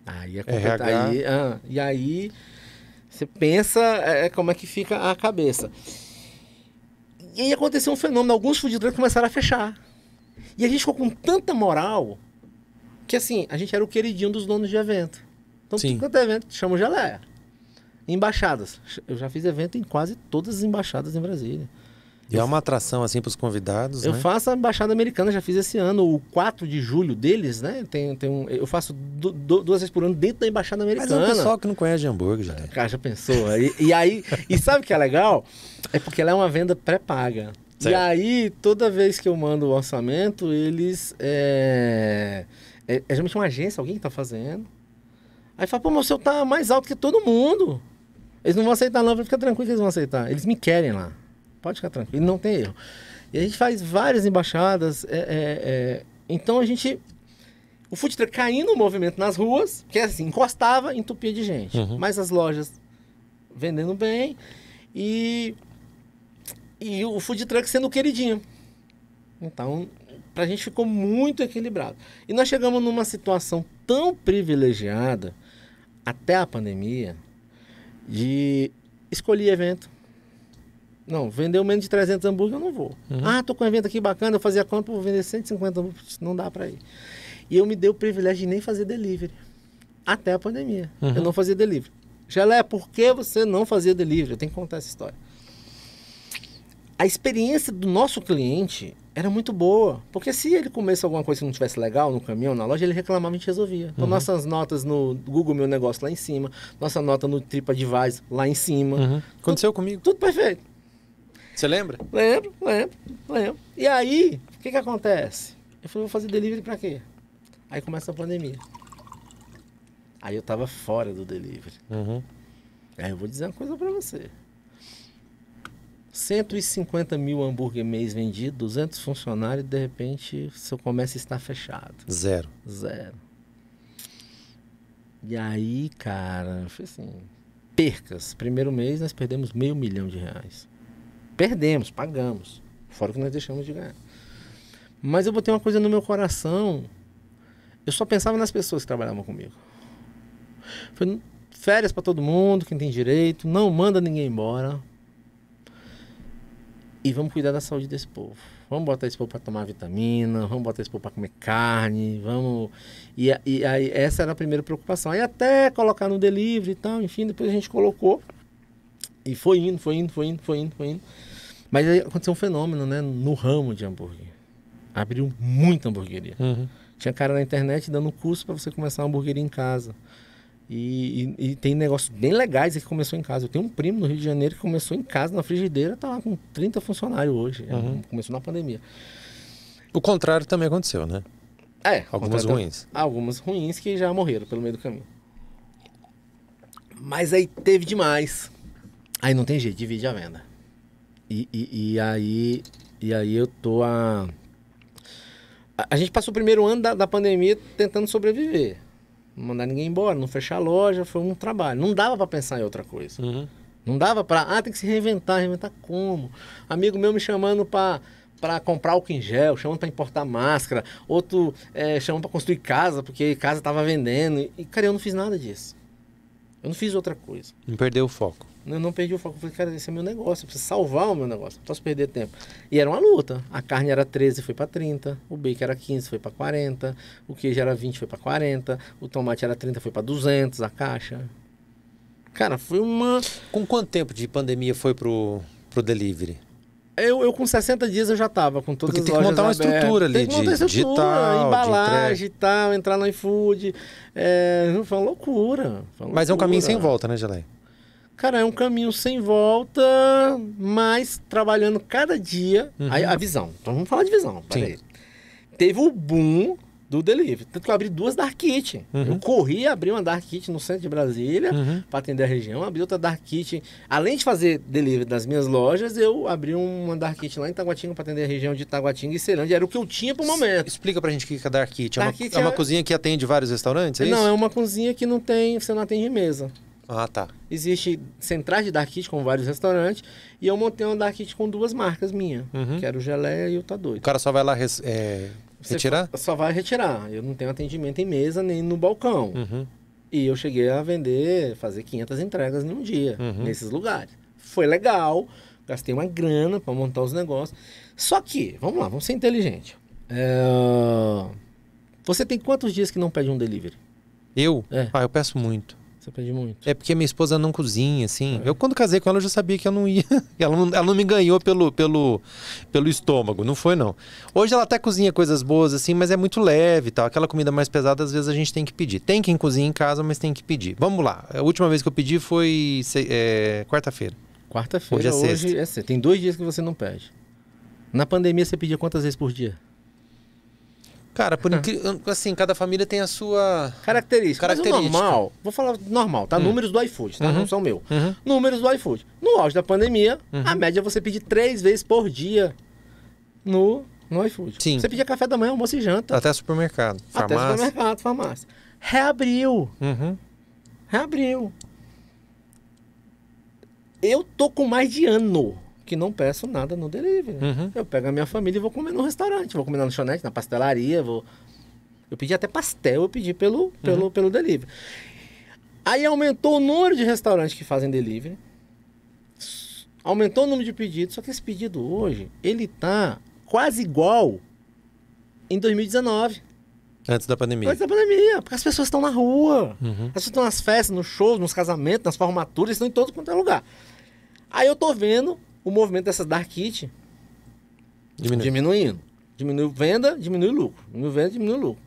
Aí é competência. Aí, ah, e aí você pensa é, é, como é que fica a cabeça. E aí aconteceu um fenômeno, alguns food começaram a fechar. E a gente ficou com tanta moral que assim, a gente era o queridinho dos donos de evento. Então, Sim. tudo quanto é evento, chama o geleia. Embaixadas. Eu já fiz evento em quase todas as embaixadas em Brasília. E é uma atração, assim, para os convidados, Eu né? faço a Embaixada Americana, já fiz esse ano, o 4 de julho deles, né? Tem, tem um, eu faço do, do, duas vezes por ano dentro da Embaixada Americana. Mas é um pessoal que não conhece de hambúrguer, já. Cara, ah, já pensou. e, e aí, e sabe o que é legal? É porque ela é uma venda pré-paga. E aí, toda vez que eu mando o orçamento, eles... É, é, é geralmente uma agência, alguém que tá fazendo. Aí fala, pô, mas o tá mais alto que todo mundo. Eles não vão aceitar não, fica tranquilo que eles vão aceitar. Eles me querem lá. Pode ficar tranquilo, não tem erro. E a gente faz várias embaixadas. É, é, é. Então a gente. O food truck caindo o movimento nas ruas, que é assim, encostava, entupia de gente. Uhum. Mas as lojas vendendo bem e. E o food truck sendo o queridinho. Então, pra gente ficou muito equilibrado. E nós chegamos numa situação tão privilegiada, até a pandemia, de escolher evento não, vendeu menos de 300 hambúrguer, eu não vou. Uhum. Ah, tô com um evento aqui bacana, eu fazia conta, vou vender 150 hambúrguer, não dá para ir. E eu me dei o privilégio de nem fazer delivery. Até a pandemia. Uhum. Eu não fazia delivery. Gelé, por que você não fazia delivery? Eu tenho que contar essa história. A experiência do nosso cliente era muito boa. Porque se ele comesse alguma coisa que não tivesse legal no caminhão, na loja, ele reclamava e a gente resolvia. Então, uhum. nossas notas no Google Meu Negócio lá em cima, nossa nota no TripAdvisor lá em cima. Uhum. Aconteceu tudo, comigo. Tudo perfeito. Você lembra? Lembro, lembro, lembro. E aí, o que que acontece? Eu falei, vou fazer delivery pra quê? Aí começa a pandemia. Aí eu tava fora do delivery. Uhum. Aí eu vou dizer uma coisa pra você. 150 mil hambúrguer mês vendido, 200 funcionários, de repente seu comércio está fechado. Zero. Zero. E aí, cara, foi assim: percas. Primeiro mês nós perdemos meio milhão de reais. Perdemos, pagamos. Fora que nós deixamos de ganhar. Mas eu botei uma coisa no meu coração. Eu só pensava nas pessoas que trabalhavam comigo. Foi férias para todo mundo, quem tem direito, não manda ninguém embora. E vamos cuidar da saúde desse povo. Vamos botar esse povo para tomar vitamina, vamos botar esse povo para comer carne, vamos. E, e aí, essa era a primeira preocupação. Aí até colocar no delivery e tal, enfim, depois a gente colocou. E foi indo, foi indo, foi indo, foi indo, foi indo. Foi indo. Mas aí aconteceu um fenômeno, né? No ramo de hambúrguer. Abriu muita hamburgueria. Uhum. Tinha cara na internet dando curso para você começar uma hamburgueria em casa. E, e, e, tem negócios bem legais que começou em casa. Eu tenho um primo no Rio de Janeiro que começou em casa, na frigideira, tá lá com 30 funcionários hoje. É, uhum. Começou na pandemia. O contrário também aconteceu, né? É. Algumas ruins. Algumas ruins que já morreram pelo meio do caminho. Mas aí teve demais. Aí não tem jeito, divide a venda. E, e, e, aí, e aí eu tô a. A gente passou o primeiro ano da, da pandemia tentando sobreviver. Não mandar ninguém embora, não fechar a loja, foi um trabalho. Não dava para pensar em outra coisa. Uhum. Não dava para. Ah, tem que se reinventar. Reinventar como? Amigo meu me chamando para para comprar o em gel, chamando para importar máscara, outro é, chamando para construir casa, porque casa estava vendendo. E, cara, eu não fiz nada disso. Eu não fiz outra coisa. Não perdeu o foco. Eu não perdi o foco. Eu falei, cara, esse é meu negócio. Eu preciso salvar o meu negócio. Não posso perder tempo. E era uma luta. A carne era 13, foi para 30. O bacon era 15, foi para 40. O queijo era 20, foi para 40. O tomate era 30, foi para 200 a caixa. Cara, foi uma. Com quanto tempo de pandemia foi pro, pro delivery? Eu, eu com 60 dias eu já tava com todas as Porque tem que montar uma estrutura ali, tem montar de estrutura, digital, embalagem e tal, entrar no iFood. É, foi uma loucura. Foi uma Mas loucura. é um caminho sem volta, né, Geleia? Cara, é um caminho sem volta, mas trabalhando cada dia uhum. a, a, visão. Então vamos falar de visão. Teve o boom do delivery. Tanto que eu abri duas Dark Kitchen. Uhum. Eu corri, abri uma Dark Kitchen no centro de Brasília uhum. para atender a região. Abri outra Dark Kitchen. Além de fazer delivery das minhas lojas, eu abri uma Dark Kitchen lá em Taguatinga para atender a região de Taguatinga e Ceilândia. Era o que eu tinha para o momento. Explica para gente o que é Dark Kitchen. É Dark é, uma, Kitchen é uma é... cozinha que atende vários restaurantes, é não, isso? é uma cozinha que não tem, você não atende mesa. Ah, tá. Existe centrais de Dark Kit com vários restaurantes. E eu montei uma Dark Kit com duas marcas minhas. Uhum. Que era o Geleia e o Tá Doido. O cara só vai lá res, é, retirar? Só, só, vai retirar. Eu não tenho atendimento em mesa nem no balcão. Uhum. E eu cheguei a vender, fazer 500 entregas em um dia, uhum. nesses lugares. Foi legal. Gastei uma grana para montar os negócios. Só que, vamos lá, vamos ser inteligente. É... Você tem quantos dias que não pede um delivery? Eu? É. Ah, eu peço muito. Você aprende muito. É porque minha esposa não cozinha, assim. É. Eu, quando casei com ela, eu já sabia que eu não ia. (laughs) Ela não, ela não me ganhou pelo, pelo, pelo estômago, não foi, não. Hoje ela até cozinha coisas boas, assim, mas é muito leve e tal. Aquela comida mais pesada, às vezes a gente tem que pedir. Tem quem cozinha em casa, mas tem que pedir. Vamos lá. A última vez que eu pedi foi é, quarta-feira. Quarta-feira, hoje, é, hoje sexta. é sexta. Tem dois dias que você não pede. Na pandemia, você pedia quantas vezes por dia? Cara, por (laughs) incrível. Assim, cada família tem a sua. Característica. Característica. Mas normal, vou falar normal, tá? Uhum. Números do iFood, tá? Uhum. Não são meu. Uhum. Números do iFood. No auge da pandemia, a uhum. média é você pedir três vezes por dia no, no iFood. Sim. Você pedia café da manhã, almoço e janta. Até supermercado. Farmácia. Até supermercado, farmácia. Reabriu. Uhum. Reabriu. Eu tô com mais de ano que não peço nada no delivery. Né? Uhum. Eu pego a minha família e vou comer no restaurante, vou comer na lanchonete, na pastelaria, vou. Eu pedi até pastel, eu pedi pelo, uhum. pelo, uhum. pelo delivery. Aí aumentou o número de restaurantes que fazem delivery. Aumentou o número de pedidos, só que esse pedido hoje, ele tá quase igual em 2019. Antes da pandemia. Antes da pandemia, porque as pessoas estão na rua. Uhum. As pessoas estão nas festas, nos shows, nos casamentos, nas formaturas, estão em todo quanto é lugar. Aí eu tô vendo o movimento dessas Dark Kit Diminui. diminuindo. Diminui venda, diminui lucro. Diminui venda, diminui lucro.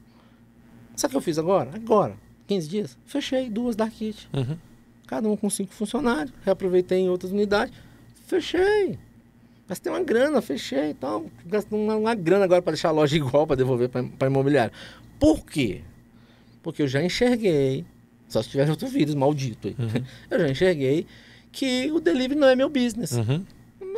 Sabe o que eu fiz agora? Agora, 15 dias, fechei duas Dark Kit. Uhum. Cada uma com cinco funcionários. Reaproveitei em outras unidades. Fechei. Gastei uma grana, fechei e tal. Gastei uma, uma grana agora para deixar a loja (laughs) igual para devolver para imobiliário. Por quê? Porque eu já enxerguei. Só se tiver outro vírus maldito aí. Uhum. (laughs) Eu já enxerguei que o delivery não é meu business. Uhum.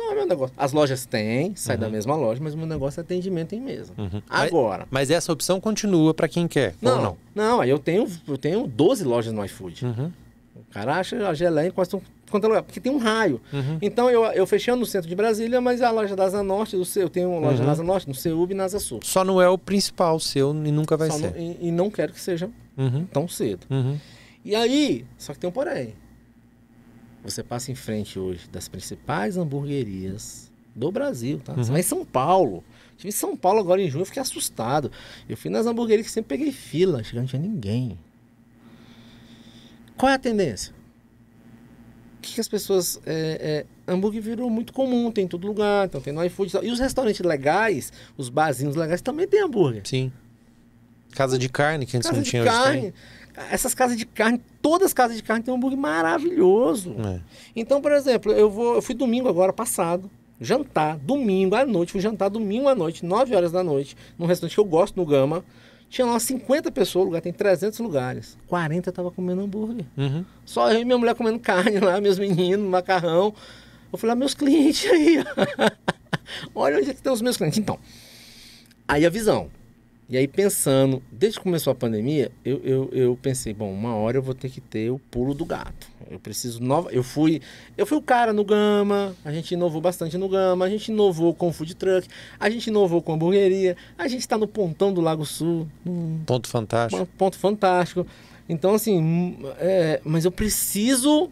Não, é, meu negócio. As lojas têm, sai uhum. da mesma loja, mas o meu negócio é atendimento em mesa. Uhum. Agora. Mas, mas, essa opção continua para quem quer. Não, não. Não, aí eu tenho, eu tenho 12 lojas no iFood. Uhum. O cara acha a geleia em quase quanto é lugar, porque tem um raio. Uhum. Então eu, eu fechei no centro de Brasília, mas a loja da Asa Norte, do seu, eu tenho uma loja uhum. da Asa Norte, no CEUB e na Asa Sul. Só não é o principal seu e nunca vai só ser. No, e, e, não quero que seja uhum. tão cedo. Uhum. E aí, só que tem um porém. Você passa em frente hoje das principais hamburguerias do Brasil, tá? Uhum. Você vai em São Paulo. Estive em São Paulo agora em junho, eu fiquei assustado. Eu fui nas hamburguerias que sempre peguei fila, chegando não tinha ninguém. Qual é a tendência? Que, que as pessoas. É, é, hambúrguer virou muito comum, tem em todo lugar, então tem no iFood e os restaurantes legais, os barzinhos legais também tem hambúrguer. Sim. Casa de carne, que antes Casa não tinha. Casa de carne. Tem essas casas de carne, todas as casas de carne têm um hambúrguer maravilhoso. É. Então, por exemplo, eu, vou, eu fui domingo agora passado, jantar, domingo à noite, fui jantar domingo à noite, 9 horas da noite, num restaurante que eu gosto, no Gama. Tinha lá umas 50 pessoas, o lugar tem 300 lugares. 40 tava comendo hambúrguer. Uhum. Só eu e minha mulher comendo carne lá, meus meninos, macarrão. Eu falei, ah, meus clientes aí. (laughs) Olha onde é que estão os meus clientes. Então, aí a visão. E aí, pensando, desde que começou a pandemia, eu, eu, eu, pensei, bom, uma hora eu vou ter que ter o pulo do gato. Eu preciso nova. Eu fui. Eu fui o cara no Gama, a gente inovou bastante no Gama, a gente inovou com o food truck, a gente inovou com a hamburgueria, a gente está no pontão do Lago Sul. Ponto fantástico. Ponto fantástico. Então, assim, hum, é, mas eu preciso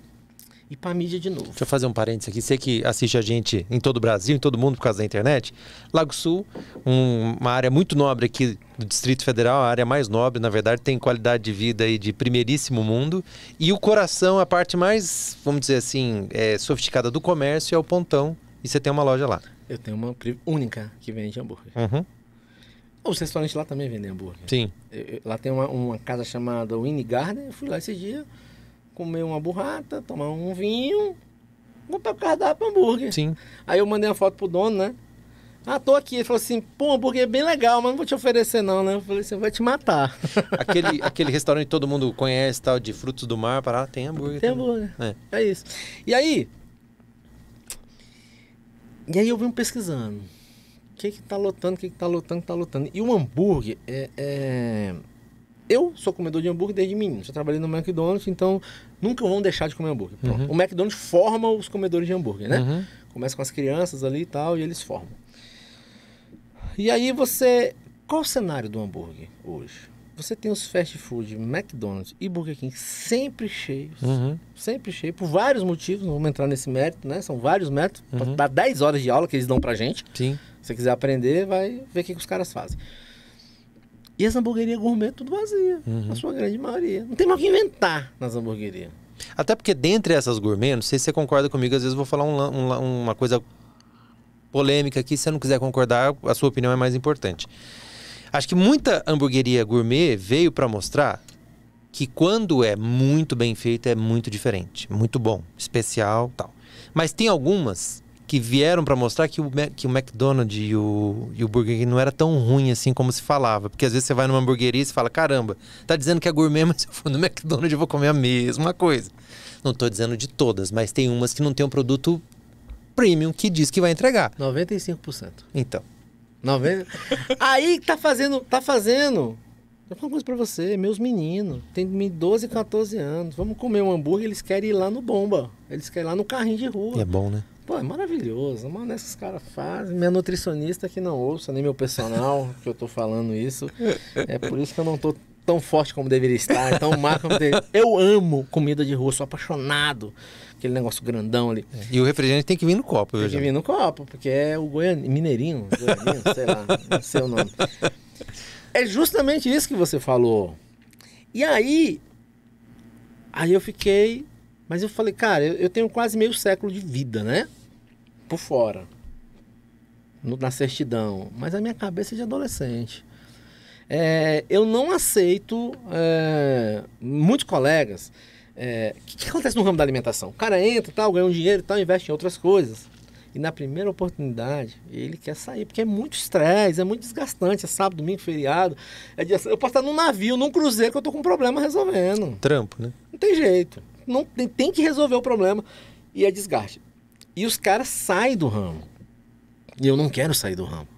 e para a mídia de novo. Deixa eu fazer um parênteses aqui. Você que assiste a gente em todo o Brasil, em todo mundo, por causa da internet. Lago Sul, um, uma área muito nobre aqui do Distrito Federal, a área mais nobre, na verdade, tem qualidade de vida aí de primeiríssimo mundo. E o coração, a parte mais, vamos dizer assim, é, sofisticada do comércio é o Pontão. E você tem uma loja lá. Eu tenho uma única que vende hambúrguer. Uhum. Os restaurantes lá também vendem hambúrguer. Sim. Eu, eu, lá tem uma, uma casa chamada Winnie Garden. Eu fui lá esse dia comer uma burrata, tomar um vinho, botar o cardápio hambúrguer. Sim. Aí eu mandei uma foto pro dono, né? Ah, tô aqui. Ele falou assim, pô, hambúrguer é bem legal, mas não vou te oferecer não, né? Eu falei assim, vai te matar. (laughs) Aquele, aquele restaurante que todo mundo conhece, tal, de frutos do mar, para lá, tem hambúrguer. Tem também. hambúrguer. É. é isso. E aí... E aí eu vim pesquisando. O que que tá lotando, o que que tá lotando, o que tá lotando. E o hambúrguer é... é eu sou comedor de hambúrguer desde menino. Já trabalhei no McDonald's, então nunca vão deixar de comer hambúrguer. Uhum. O McDonald's forma os comedores de hambúrguer, né? Uhum. Começa com as crianças ali e tal, e eles formam. E aí você. Qual o cenário do hambúrguer hoje? Você tem os fast food, McDonald's e Burger King sempre cheios. Uhum. Sempre cheios, por vários motivos. Não vamos entrar nesse mérito, né? São vários métodos. Uhum. Dá 10 horas de aula que eles dão pra gente. Sim. Se você quiser aprender, vai ver o que, que os caras fazem. E as hamburguerias gourmet é tudo vazia, uhum. a sua grande maioria. Não tem mais o que inventar nas hamburguerias. Até porque dentre essas gourmet, não sei se você concorda comigo, às vezes vou falar um, um, uma coisa polêmica aqui, se você não quiser concordar, a sua opinião é mais importante. Acho que muita hamburgueria gourmet veio para mostrar que quando é muito bem feito é muito diferente, muito bom, especial, tal. Mas tem algumas que vieram para mostrar que o, que o McDonald's e o, e o Burger King não era tão ruim assim como se falava. Porque às vezes você vai numa hamburgueria e fala, caramba, tá dizendo que é gourmet, (laughs) mas se eu for no McDonald's eu vou comer a mesma coisa. Não estou dizendo de todas, mas tem umas que não tem um produto premium que diz que vai entregar. 95%. Então. 90... (laughs) Aí tá fazendo, tá fazendo. Eu falo uma coisa pra você, meus meninos, tem 12, 14 anos, vamos comer um hambúrguer, eles querem ir lá no bomba. Eles querem ir lá no carrinho de rua. E é bom, né? Pô, é maravilhoso. Mano, esses caras fazem. Minha nutricionista que não ouça, nem meu personal (laughs) que eu tô falando isso. É por isso que eu não tô tão forte como deveria estar, tão má como deveria. Eu amo comida de rua, sou apaixonado. Aquele negócio grandão ali. E o refrigerante tem que vir no copo, Tem que vir no copo, porque é o Goian... mineirinho, goianinho, (laughs) sei lá, não sei o nome. É justamente isso que você falou. E aí, aí eu fiquei mas eu falei, cara, eu, eu tenho quase meio século de vida, né? Por fora. No, na certidão. Mas a minha cabeça é de adolescente. É, eu não aceito é, muitos colegas. O é, que, que, acontece no ramo da alimentação? O cara entra, tal, ganha um dinheiro tal, investe em outras coisas. E na primeira oportunidade, ele quer sair, porque é muito estresse, é muito desgastante, é sábado, domingo, feriado. É dia... Eu posso estar num navio, num cruzeiro que eu estou com um problema resolvendo. Trampo, né? Não tem jeito não tem, tem que resolver o problema e é desgaste. E os caras saem do ramo. E eu não quero sair do ramo.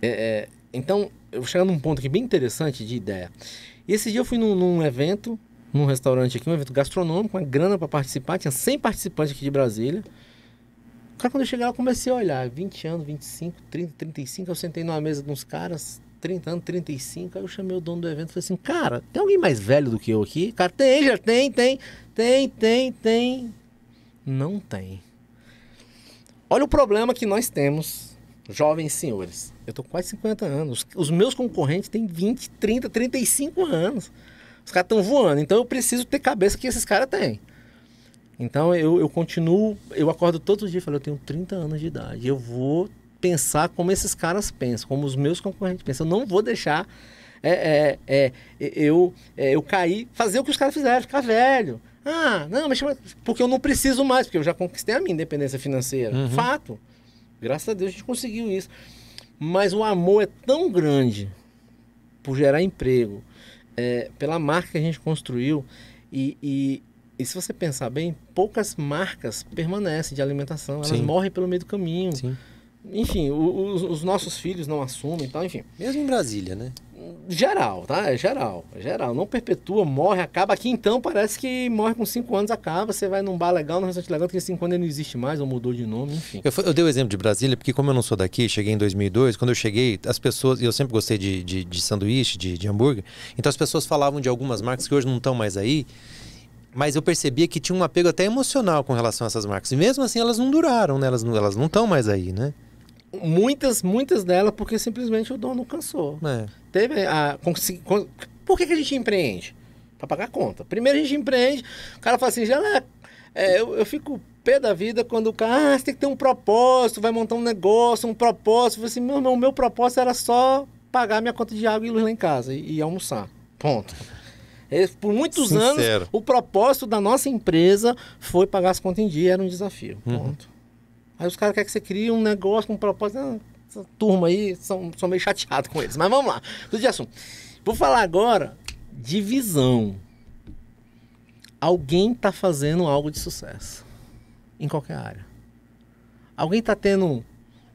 É, é, então, eu vou chegar num ponto aqui bem interessante de ideia. Esse dia eu fui num, num evento, num restaurante aqui, um evento gastronômico, uma grana para participar. Tinha 100 participantes aqui de Brasília. Cara, quando eu cheguei lá, eu comecei a olhar. 20 anos, 25, 30, 35. Eu sentei numa mesa de uns caras, 30 anos, 35. Aí eu chamei o dono do evento e falei assim: Cara, tem alguém mais velho do que eu aqui? Cara, tem, já tem, tem, tem, tem, tem. Não tem. Olha o problema que nós temos, jovens senhores. Eu tô com quase 50 anos. Os meus concorrentes têm 20, 30, 35 anos. Os caras estão voando. Então eu preciso ter cabeça que esses caras têm. Então eu, eu continuo, eu acordo todos os dias e falo, eu tenho 30 anos de idade, eu vou pensar como esses caras pensam, como os meus concorrentes pensam. Eu não vou deixar é, é, é, eu, é, eu cair, fazer o que os caras fizeram, ficar velho. Ah, não, mas porque eu não preciso mais, porque eu já conquistei a minha independência financeira. Uhum. Fato. Graças a Deus a gente conseguiu isso. Mas o amor é tão grande por gerar emprego, é, pela marca que a gente construiu. E, e, e, se você pensar bem, poucas marcas permanecem de alimentação, elas Sim. morrem pelo meio do caminho. Sim enfim, os, os, nossos filhos não assumem, então, enfim. Mesmo em Brasília, né? Geral, tá? É geral, é geral. Não perpetua, morre, acaba. Aqui então parece que morre com 5 anos, acaba. Você vai num bar legal, num restaurante legal, porque 5 anos ele não existe mais, ou mudou de nome, enfim. Eu, eu dei o exemplo de Brasília, porque como eu não sou daqui, cheguei em 2002. Quando eu cheguei, as pessoas. Eu sempre gostei de, de, de sanduíche, de, de hambúrguer. Então as pessoas falavam de algumas marcas que hoje não estão mais aí mas eu percebia que tinha um apego até emocional com relação a essas marcas. E mesmo assim, elas não duraram, né? Elas não estão elas não mais aí, né? Muitas, muitas delas, porque simplesmente o dono cansou. É. Teve a. por que, que a gente empreende? Para pagar conta. Primeiro a gente empreende, o cara fala assim, já é, é, eu, eu fico pé da vida quando o cara, ah, você tem que ter um propósito, vai montar um negócio, um propósito. você assim, meu irmão, meu propósito era só pagar minha conta de água e luz lá em casa e, e almoçar. Ponto. É, por muitos Sincero. anos, o propósito da nossa empresa foi pagar as contas em dia, era um desafio. Uhum. Ponto. Aí os caras querem que você crie um negócio com um propósito. Ah, essa turma aí, são, são meio chateado com eles. Mas vamos lá, tudo de assunto. Vou falar agora de visão. Alguém está fazendo algo de sucesso em qualquer área. Alguém está tendo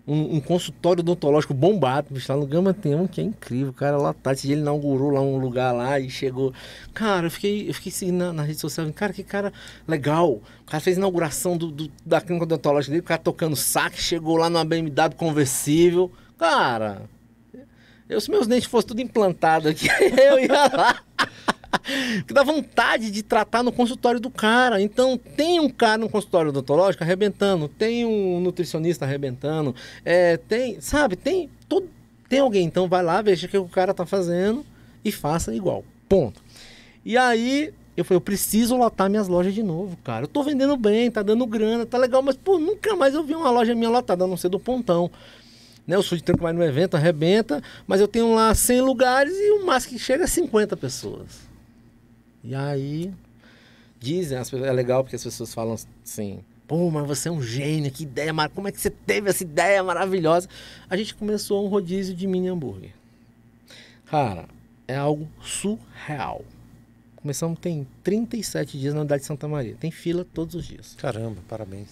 um, um, consultório odontológico bombado, bicho, lá no Gama tem um que é incrível, cara, lá tá, ele inaugurou lá um lugar lá e chegou, cara, eu fiquei, eu fiquei seguindo assim na, na rede social, cara, que cara legal, o cara fez inauguração do, do da clínica odontológica dele, o cara tocando saque, chegou lá numa BMW conversível, cara, eu, se meus dentes fossem tudo implantado aqui, (laughs) eu ia lá que dá vontade de tratar no consultório do cara. Então, tem um cara no consultório odontológico arrebentando, tem um nutricionista arrebentando, é, tem, sabe, tem todo, tem alguém. Então, vai lá, veja o que o cara tá fazendo e faça igual. Ponto. E aí, eu falei, eu preciso lotar minhas lojas de novo, cara. Eu tô vendendo bem, tá dando grana, tá legal, mas, pô, nunca mais eu vi uma loja minha lotada, a não ser do Pontão. Né, eu sou de tranco, mais no evento, arrebenta, mas eu tenho lá 100 lugares e o máximo que chega é 50 pessoas. E aí, dizem, as pessoas, é legal porque as pessoas falam assim, pô, mas você é um gênio, que ideia, mar... como é que você teve essa ideia maravilhosa? A gente começou um rodízio de mini hambúrguer. Cara, é algo surreal. Começamos tem 37 dias na unidade de Santa Maria. Tem fila todos os dias. Caramba, parabéns.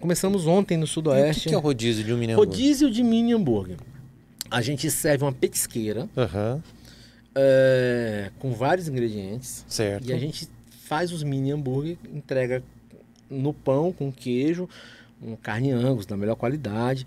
Começamos ontem no Sudoeste. o que, que é o rodízio de um mini hambúrguer? Rodízio de mini hambúrguer. A gente serve uma petisqueira. Aham. Uhum é, com vários ingredientes. Certo. E a gente faz os mini hambúrguer, entrega no pão com queijo, um carne angus da melhor qualidade.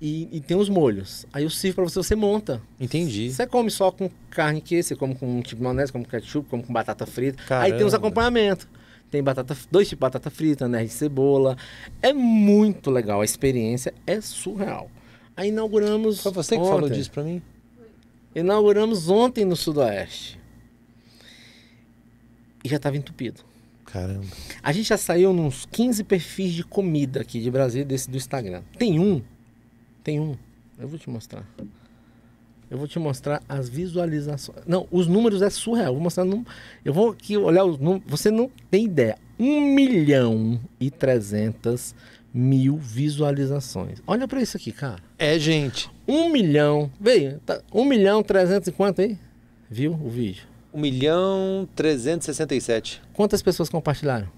E, e, tem os molhos. Aí eu sirvo para você, você monta. Entendi. Você come só com carne que você come com tipo maionese, come com ketchup, come com batata frita. Caramba. Aí tem os acompanhamentos. Tem batata, dois tipos de batata frita, né, de cebola. É muito legal, a experiência é surreal. Aí inauguramos Foi você que ontem. falou disso para mim? Inauguramos ontem no Sudoeste. E já estava entupido. Caramba. A gente já saiu nos 15 perfis de comida aqui de Brasília, desse do Instagram. Tem um. Tem um. Eu vou te mostrar. Eu vou te mostrar as visualizações. Não, os números é surreal. Eu vou mostrar. Num... Eu vou aqui olhar os números. Você não tem ideia. 1 milhão e 300 mil visualizações. Olha para isso aqui, cara. É, gente. Um milhão. Veio, tá, um milhão trezentos e quanto aí? Viu o vídeo? Um milhão trezentos e sessenta e sete. Quantas pessoas compartilharam?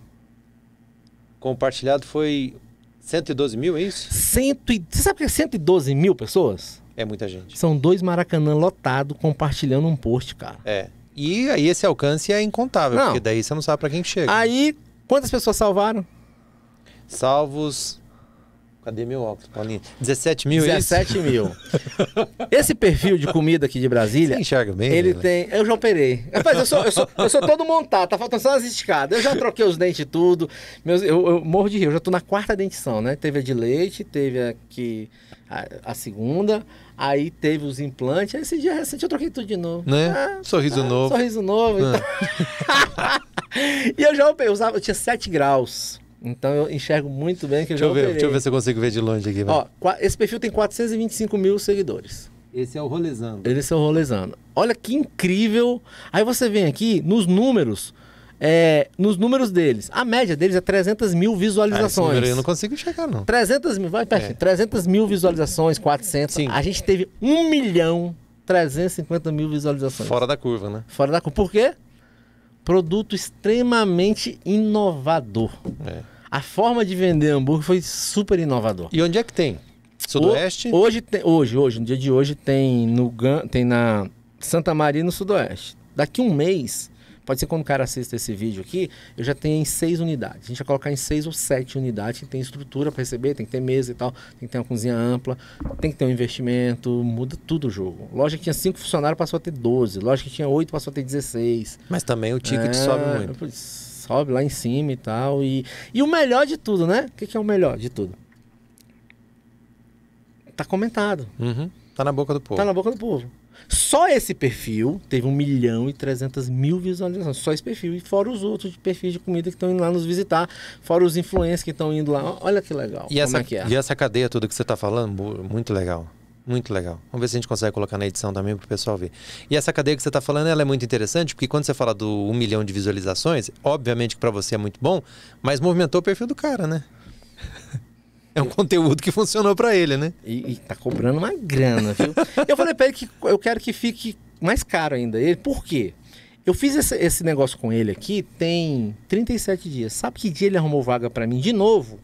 Compartilhado foi 112 mil, é isso? Cento e... Você sabe o que é 112 mil pessoas? É muita gente. São dois Maracanã lotado compartilhando um post, cara. É. E aí esse alcance é incontável, não. porque daí você não sabe para quem chega. Aí, quantas pessoas salvaram? salvos. Cadê meu óculos, Paulinho? 17 mil, 17 é isso? mil. (laughs) Esse perfil de comida aqui de Brasília. Você enxerga bem. Ele né? tem. Eu já operei. Rapaz, eu sou, eu sou, eu sou todo montado, tá faltando só as esticadas. Eu já troquei os dentes e tudo. Meus, eu, eu, morro de rir, eu já tô na quarta dentição, né? Teve a de leite, teve aqui a, a segunda. Aí teve os implantes, aí esse dia recente eu troquei tudo de novo. Né? Ah, sorriso ah, novo. Sorriso novo. Ah. Então... (laughs) e eu já eu usava, eu tinha 7 graus. Então eu enxergo muito bem que eu deixa já eu ver, Deixa eu ver se eu consigo ver de longe aqui. Ó, esse perfil tem 425 mil seguidores. Esse é o Rolezano. Esse é o Rolezano. Olha que incrível. Aí você vem aqui nos números. É, nos números deles. A média deles é 300 mil visualizações. Ah, eu não consigo chegar, não. 300 mil, vai perto. É. 300 mil visualizações, 400. Sim. A gente teve 1 milhão 350 mil visualizações. Fora da curva, né? Fora da curva. Por quê? Produto extremamente inovador. É. A forma de vender hambúrguer foi super inovador. E onde é que tem? Sudoeste? O, hoje, tem, hoje, hoje, no dia de hoje, tem, no, tem na Santa Maria no Sudoeste. Daqui um mês, pode ser quando o cara assista esse vídeo aqui, eu já tenho em seis unidades. A gente vai colocar em seis ou sete unidades, que tem estrutura para receber, tem que ter mesa e tal, tem que ter uma cozinha ampla, tem que ter um investimento, muda tudo o jogo. Loja que tinha cinco funcionários passou a ter 12, loja que tinha oito passou a ter 16. Mas também o ticket é, sobe muito. Putz, sobe lá em cima e tal. E, e o melhor de tudo, né? O que, que é o melhor de tudo? Tá comentado. Uhum. Tá na boca do povo. Tá na boca do povo. Só esse perfil teve 1 milhão e 300 mil visualizações. Só esse perfil. E fora os outros perfis de comida que estão indo lá nos visitar. Fora os influencers que estão indo lá. Olha que legal. E, essa, é é. e essa cadeia tudo que você está falando, muito legal. Muito legal. Vamos ver se a gente consegue colocar na edição também para o pessoal ver. E essa cadeia que você está falando, ela é muito interessante, porque quando você fala do 1 um milhão de visualizações, obviamente que para você é muito bom, mas movimentou o perfil do cara, né? (laughs) É um conteúdo que funcionou para ele, né? E, e tá cobrando uma grana, viu? eu falei para ele que eu quero que fique mais caro ainda. Ele, por quê? Eu fiz esse, esse negócio com ele aqui tem 37 dias. Sabe que dia ele arrumou vaga para mim de novo?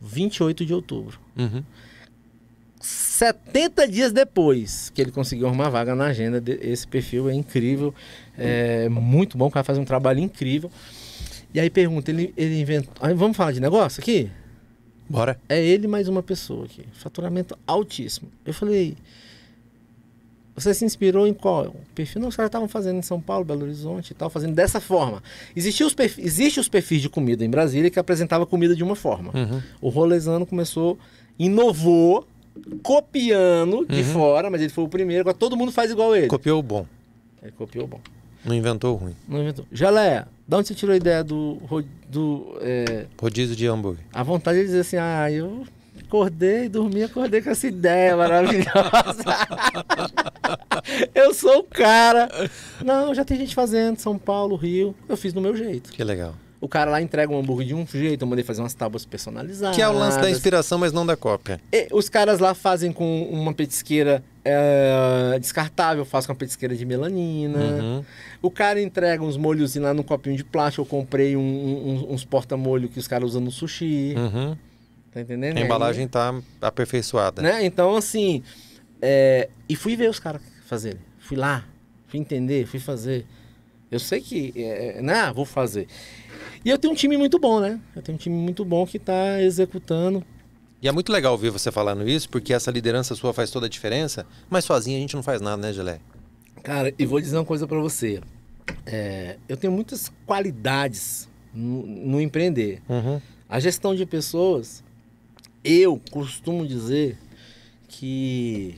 28 de outubro. Uhum. 70 dias depois que ele conseguiu arrumar vaga na agenda. De, esse perfil é incrível, é muito bom, o cara faz um trabalho incrível. E aí pergunta, ele, ele inventou. Aí vamos falar de negócio aqui? Bora. É ele mais uma pessoa aqui. Faturamento altíssimo. Eu falei. Você se inspirou em qual? O perfil não, os caras estavam fazendo em São Paulo, Belo Horizonte e tal, fazendo dessa forma. Existia os perfis, existe os perfis de comida em Brasília que apresentava comida de uma forma. Uhum. O rolesano começou, inovou copiando de uhum. fora, mas ele foi o primeiro, agora todo mundo faz igual ele. Copiou o bom. Ele copiou o bom. Não inventou o ruim. Não inventou. Geleia, da onde você tirou a ideia do. do é... Rodízio de hambúrguer. A vontade de dizer assim, ah, eu acordei, dormi, acordei com essa ideia maravilhosa. (laughs) eu sou o cara. Não, já tem gente fazendo, São Paulo, Rio. Eu fiz do meu jeito. Que legal. O cara lá entrega um hambúrguer de um jeito, eu mandei fazer umas tábuas personalizadas. Que é o lance da inspiração, mas não da cópia. E os caras lá fazem com uma petisqueira é, descartável, faço com uma petisqueira de melanina. Uhum. O cara entrega uns molhos lá num copinho de plástico. Eu comprei um, um, uns porta-molho que os caras usam no sushi. Uhum. Tá entendendo? A é, embalagem né? tá aperfeiçoada. Né? Então, assim. É... E fui ver os caras fazerem. Fui lá, fui entender, fui fazer. Eu sei que. É... é né? Ah, vou fazer. E eu tenho um time muito bom, né? Eu tenho um time muito bom que está executando. E é muito legal ouvir você falando isso, porque essa liderança sua faz toda a diferença, mas sozinho a gente não faz nada, né, Gelé? Cara, e vou dizer uma coisa para você. É, eu tenho muitas qualidades no, no empreender. Uhum. A gestão de pessoas, eu costumo dizer que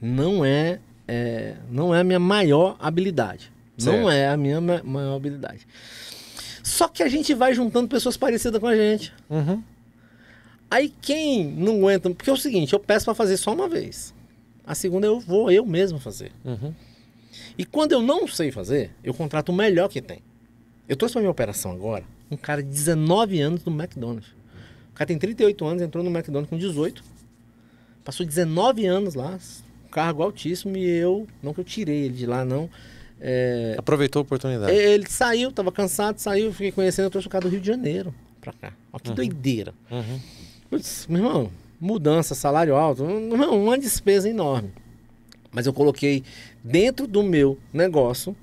não é, é não é a minha maior habilidade. Certo. Não é a minha maior habilidade. Só que a gente vai juntando pessoas parecidas com a gente. Uhum. Aí quem não aguenta. Porque é o seguinte, eu peço para fazer só uma vez. A segunda eu vou eu mesmo fazer. Uhum. E quando eu não sei fazer, eu contrato o melhor que tem. Eu trouxe pra minha operação agora um cara de 19 anos do McDonald's. O cara tem 38 anos, entrou no McDonald's com 18. Passou 19 anos lá, cargo altíssimo, e eu, não que eu tirei ele de lá, não, é, Aproveitou a oportunidade. É, ele saiu, estava cansado, saiu, fiquei conhecendo, eu trouxe o cara do Rio de Janeiro pra cá. Olha que uhum. doideira. Uhum. Putz, meu irmão, mudança, salário alto, uma despesa enorme. Mas eu coloquei dentro do meu negócio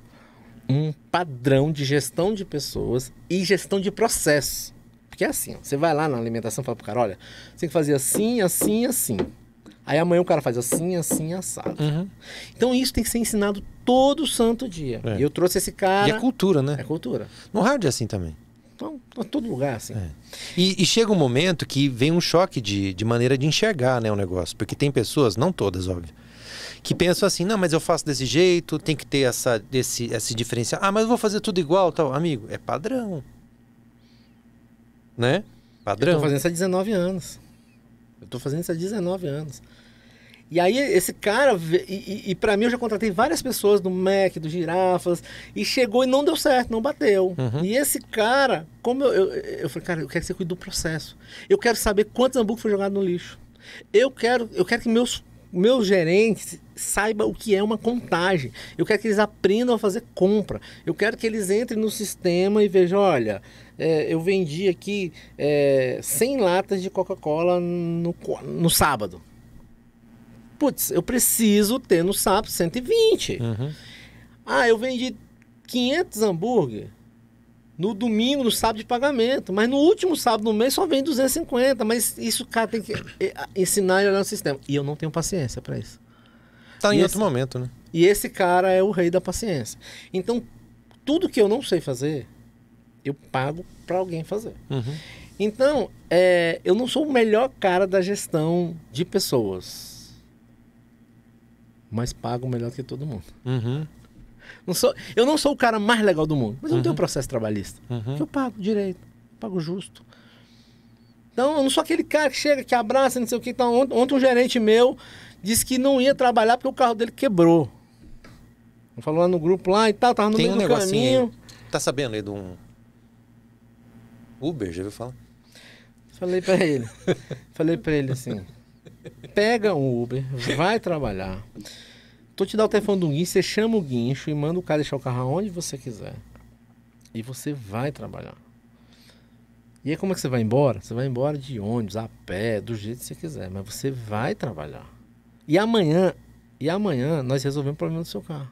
um padrão de gestão de pessoas e gestão de processos. Porque é assim, ó, você vai lá na alimentação e fala pro cara, olha, você tem que fazer assim, assim, assim. Aí amanhã o cara faz assim, assim, assado. Uhum. Então isso tem que ser ensinado todo santo dia. É. E eu trouxe esse cara. E é cultura, né? É cultura. No hard é assim também. Então, tá todo lugar assim. É. E, e, chega um momento que vem um choque de, de maneira de enxergar né, o negócio. Porque tem pessoas, não todas, óbvio, que pensam assim, não, mas eu faço desse jeito, tem que ter essa, esse, esse diferencial. Ah, mas eu vou fazer tudo igual tal. Amigo, é padrão. Né? Padrão. Eu tô fazendo isso há 19 anos. Eu tô fazendo isso há 19 anos. E aí esse cara, e, e, e para mim eu já contratei várias pessoas do Mac, do Girafas, e chegou e não deu certo, não bateu. Uhum. E esse cara, como eu, eu, eu falei, cara, eu quero que você cuide do processo. Eu quero saber quantos hambúrgueres foram jogados no lixo. Eu quero, eu quero que meus meus gerentes saiba o que é uma contagem. Eu quero que eles aprendam a fazer compra. Eu quero que eles entrem no sistema e vejam, olha, é, eu vendi aqui é, 100 latas de Coca-Cola no, no sábado putz, eu preciso ter no sapo 120. Uhum. Ah, eu vendi 500 hambúrguer no domingo, no sábado de pagamento, mas no último sábado do mês só vem 250. Mas isso, cara, tem que eh, eh, ensinar e olhar no sistema. E eu não tenho paciência para isso. Tá e em esse, outro momento, né? E esse cara é o rei da paciência. Então, tudo que eu não sei fazer, eu pago para alguém fazer. Uhum. Então, é, eu não sou o melhor cara da gestão de pessoas mas pago melhor que todo mundo. Uhum. Não sou, eu não sou o cara mais legal do mundo, mas eu uhum. tenho processo trabalhista. Uhum. eu pago direito, pago justo. Então, eu não sou aquele cara que chega, que abraça, não sei o que. Então, ontem, um gerente meu disse que não ia trabalhar porque o carro dele quebrou. Falou lá no grupo lá e tal, tava no Tem meio um do caminho. Tá sabendo aí de um Uber, já viu falar? Falei pra ele. falei pra ele assim. Pega um Uber, vai trabalhar. Tu te dá o telefone do guincho, você chama o guincho e manda o cara deixar o carro onde você quiser. E você vai trabalhar. E aí como é que você vai embora? Você vai embora de ônibus, a pé, do jeito que você quiser, mas você vai trabalhar. E amanhã, e amanhã nós resolvemos o problema do seu carro.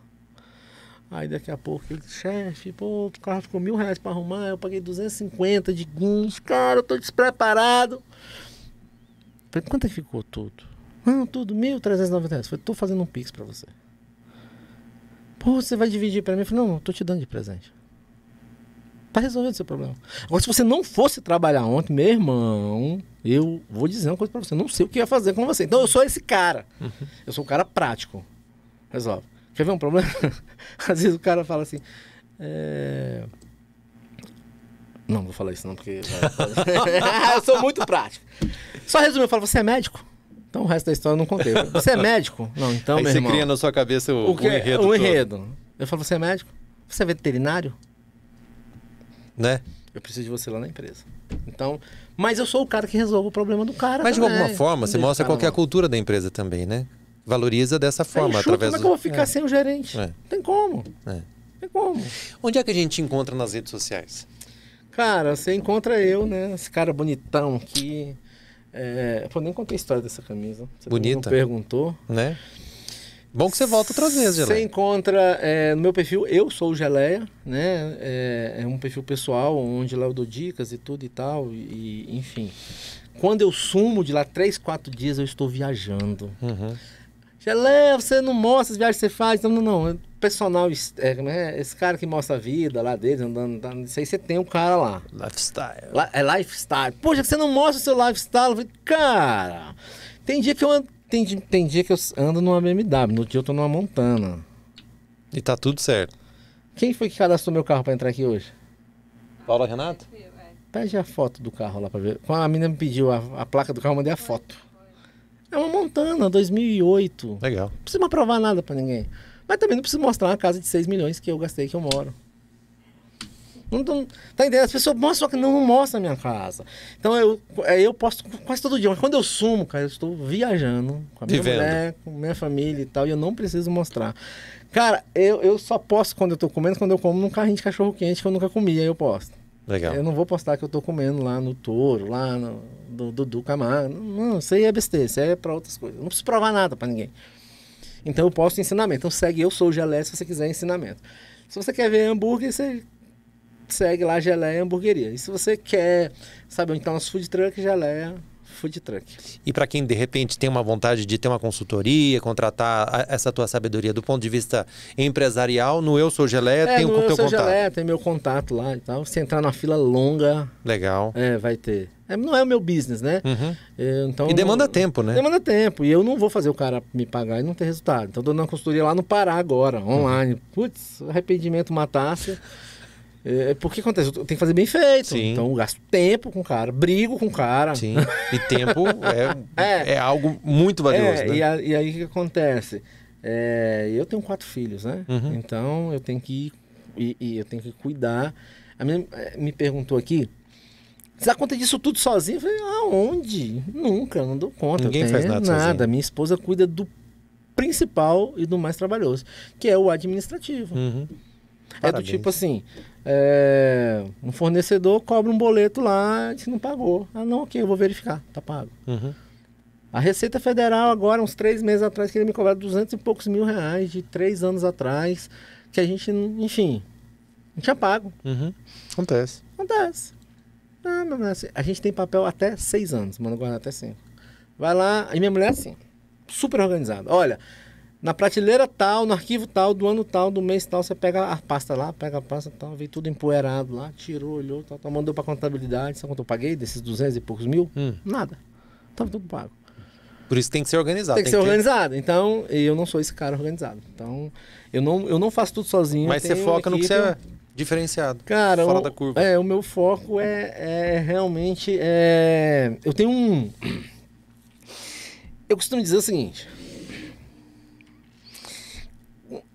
Aí daqui a pouco ele, chefe, pô, o carro ficou mil reais pra arrumar, eu paguei 250 de guincho, cara, eu tô despreparado quanto é que ficou tudo? Não, tudo, 1.390 reais. Falei, tô fazendo um pix pra você. Pô, você vai dividir pra mim? Eu falei, não, não, tô te dando de presente. Tá resolvendo o seu problema. Agora, se você não fosse trabalhar ontem, meu irmão, eu vou dizer uma coisa pra você. Não sei o que ia fazer com você. Então, eu sou esse cara. Uhum. Eu sou o cara prático. Resolve. Quer ver um problema? (laughs) Às vezes o cara fala assim, é... Não, vou falar isso não, porque. (laughs) eu sou muito prático. Só resumir, eu falo, você é médico? Então o resto da história eu não contei. você é médico? Não, então. Aí meu você irmão, cria na sua cabeça o, o, que, o é enredo. O enredo. Todo. Eu falo, você é médico? Você é veterinário? Né? Eu preciso de você lá na empresa. Então, mas eu sou o cara que resolve o problema do cara. Mas também. de alguma forma, você mostra qual é a cultura da empresa também, né? Valoriza dessa forma, é, através como do. Como é que eu vou ficar é. sem o gerente? É. Não tem como. É. Não tem como. Onde é que a gente encontra nas redes sociais? Cara, você encontra eu, né? Esse cara bonitão aqui. É... Pô, nem contei a história dessa camisa. Você Bonita. Não perguntou. Né? Bom que você volta outras vezes, Geleia. Você encontra é, no meu perfil, eu sou o Geleia, né? É, é, um perfil pessoal, onde lá eu dou dicas e tudo e tal, e enfim. Quando eu sumo de lá, três, quatro dias, eu estou viajando. Uhum. Geleia, você não mostra as viagens que você faz? Não, não, não personal, é, é, esse cara que mostra a vida lá dele andando, andando tá, sei se você tem um cara lá. Lifestyle. é lifestyle. Poxa, você não mostra o seu lifestyle. Eu falei, cara, tem dia que eu ando, tem, tem dia que eu ando numa BMW, no dia eu tô numa Montana. E tá tudo certo. Quem foi que cadastrou meu carro pra entrar aqui hoje? Paula Renato? Pede a foto do carro lá pra ver. Quando a menina me pediu a, a placa do carro, eu mandei a foto. É uma Montana, 2008. Legal. Não precisa provar nada pra ninguém. Mas também não preciso mostrar uma casa de 6 milhões que eu gastei, que eu moro. Não, não, tá entendendo? As pessoas mostram, que não, não mostram a minha casa. Então eu, é, eu posto quase todo dia, mas quando eu sumo, cara, eu estou viajando com a minha Vivendo. mulher, com minha família e tal, e eu não preciso mostrar. Cara, eu, eu só posto quando eu estou comendo, quando eu como num carrinho de cachorro quente que eu nunca comia, eu posto. Legal. Eu não vou postar que eu estou comendo lá no touro, lá no Dudu Camargo. Não, isso aí é besteira, isso aí é para outras coisas. Eu não preciso provar nada para ninguém. Então eu posto ensinamento. Então segue Eu Sou Gelé se você quiser ensinamento. Se você quer ver hambúrguer, você segue lá Geleia Hamburgueria. E se você quer saber onde estão tá as food truck, Gelé food truck. E para quem de repente tem uma vontade de ter uma consultoria, contratar a, essa tua sabedoria do ponto de vista empresarial, no Eu Sou Geleia é, tem o teu contato. Eu Sou Geleia, tem meu contato lá e tal. Se entrar na fila longa. Legal. É, vai ter. É, não é o meu business, né? Uhum. É, então, e demanda tempo, né? Demanda tempo. E eu não vou fazer o cara me pagar e não ter resultado. Então, estou dando uma consultoria lá no Pará agora, online. Uhum. Putz, arrependimento matasse. É, porque acontece, eu tenho que fazer bem feito. Sim. Então eu gasto tempo com o cara, brigo com o cara. Sim. E tempo é, (laughs) é, é, algo muito valioso. É, né? e, a, e, aí o que acontece? É, eu tenho quatro filhos, né? Uhum. Então eu tenho que ir, e, e, eu tenho que cuidar. A minha é, me perguntou aqui. Você dá conta disso tudo sozinho? Eu falei, aonde? Nunca, não dou conta. Ninguém faz nada. Nada. Sozinho. Minha esposa cuida do principal e do mais trabalhoso, que é o administrativo. Uhum. É do tipo assim, é, um fornecedor cobra um boleto lá, gente não pagou. Ah, não, ok, eu vou verificar, tá pago. Uhum. A Receita Federal, agora, uns três meses atrás, queria me cobrar duzentos e poucos mil reais de três anos atrás, que a gente, enfim, não tinha pago. Uhum. Acontece. Acontece. Ah, não, não, é assim. a gente tem papel até seis anos, mano, guarda até cinco. Vai lá, e minha mulher é assim, super organizada. Olha, na prateleira tal, no arquivo tal, do ano tal, do mês tal, você pega a pasta lá, pega a pasta tal, vê tudo empoeirado lá, tirou, olhou, tal, tal mandou para contabilidade, sabe quanto eu paguei desses 200 e poucos mil? Hum. Nada. Tava tudo pago. Por isso tem que ser organizado. Tem que tem ser que... organizado. Então, eu não sou esse cara organizado. Então, eu não, eu não faço tudo sozinho. Mas você foca no que você é diferenciado. Cara, fora o, da curva. É, o meu foco é, é realmente. É, eu tenho um. Eu costumo dizer o seguinte: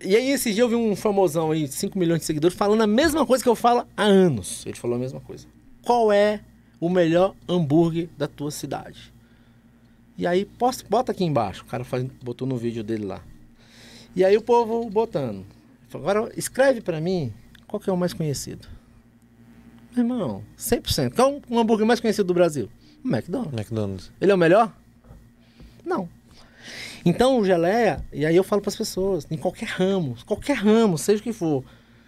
e aí, esse dia eu vi um famosão aí, 5 milhões de seguidores, falando a mesma coisa que eu falo há anos. Ele falou a mesma coisa. Qual é o melhor hambúrguer da tua cidade? E aí, posso, bota aqui embaixo. O cara faz, botou no vídeo dele lá. E aí o povo botando. Agora, escreve para mim qual que é o mais conhecido. Meu irmão, 100%. Qual é o hambúrguer mais conhecido do Brasil? O McDonald's. McDonald's. Ele é o melhor? Não. Então, o geleia, e aí eu falo para as pessoas, em qualquer ramo, qualquer ramo, seja o que for,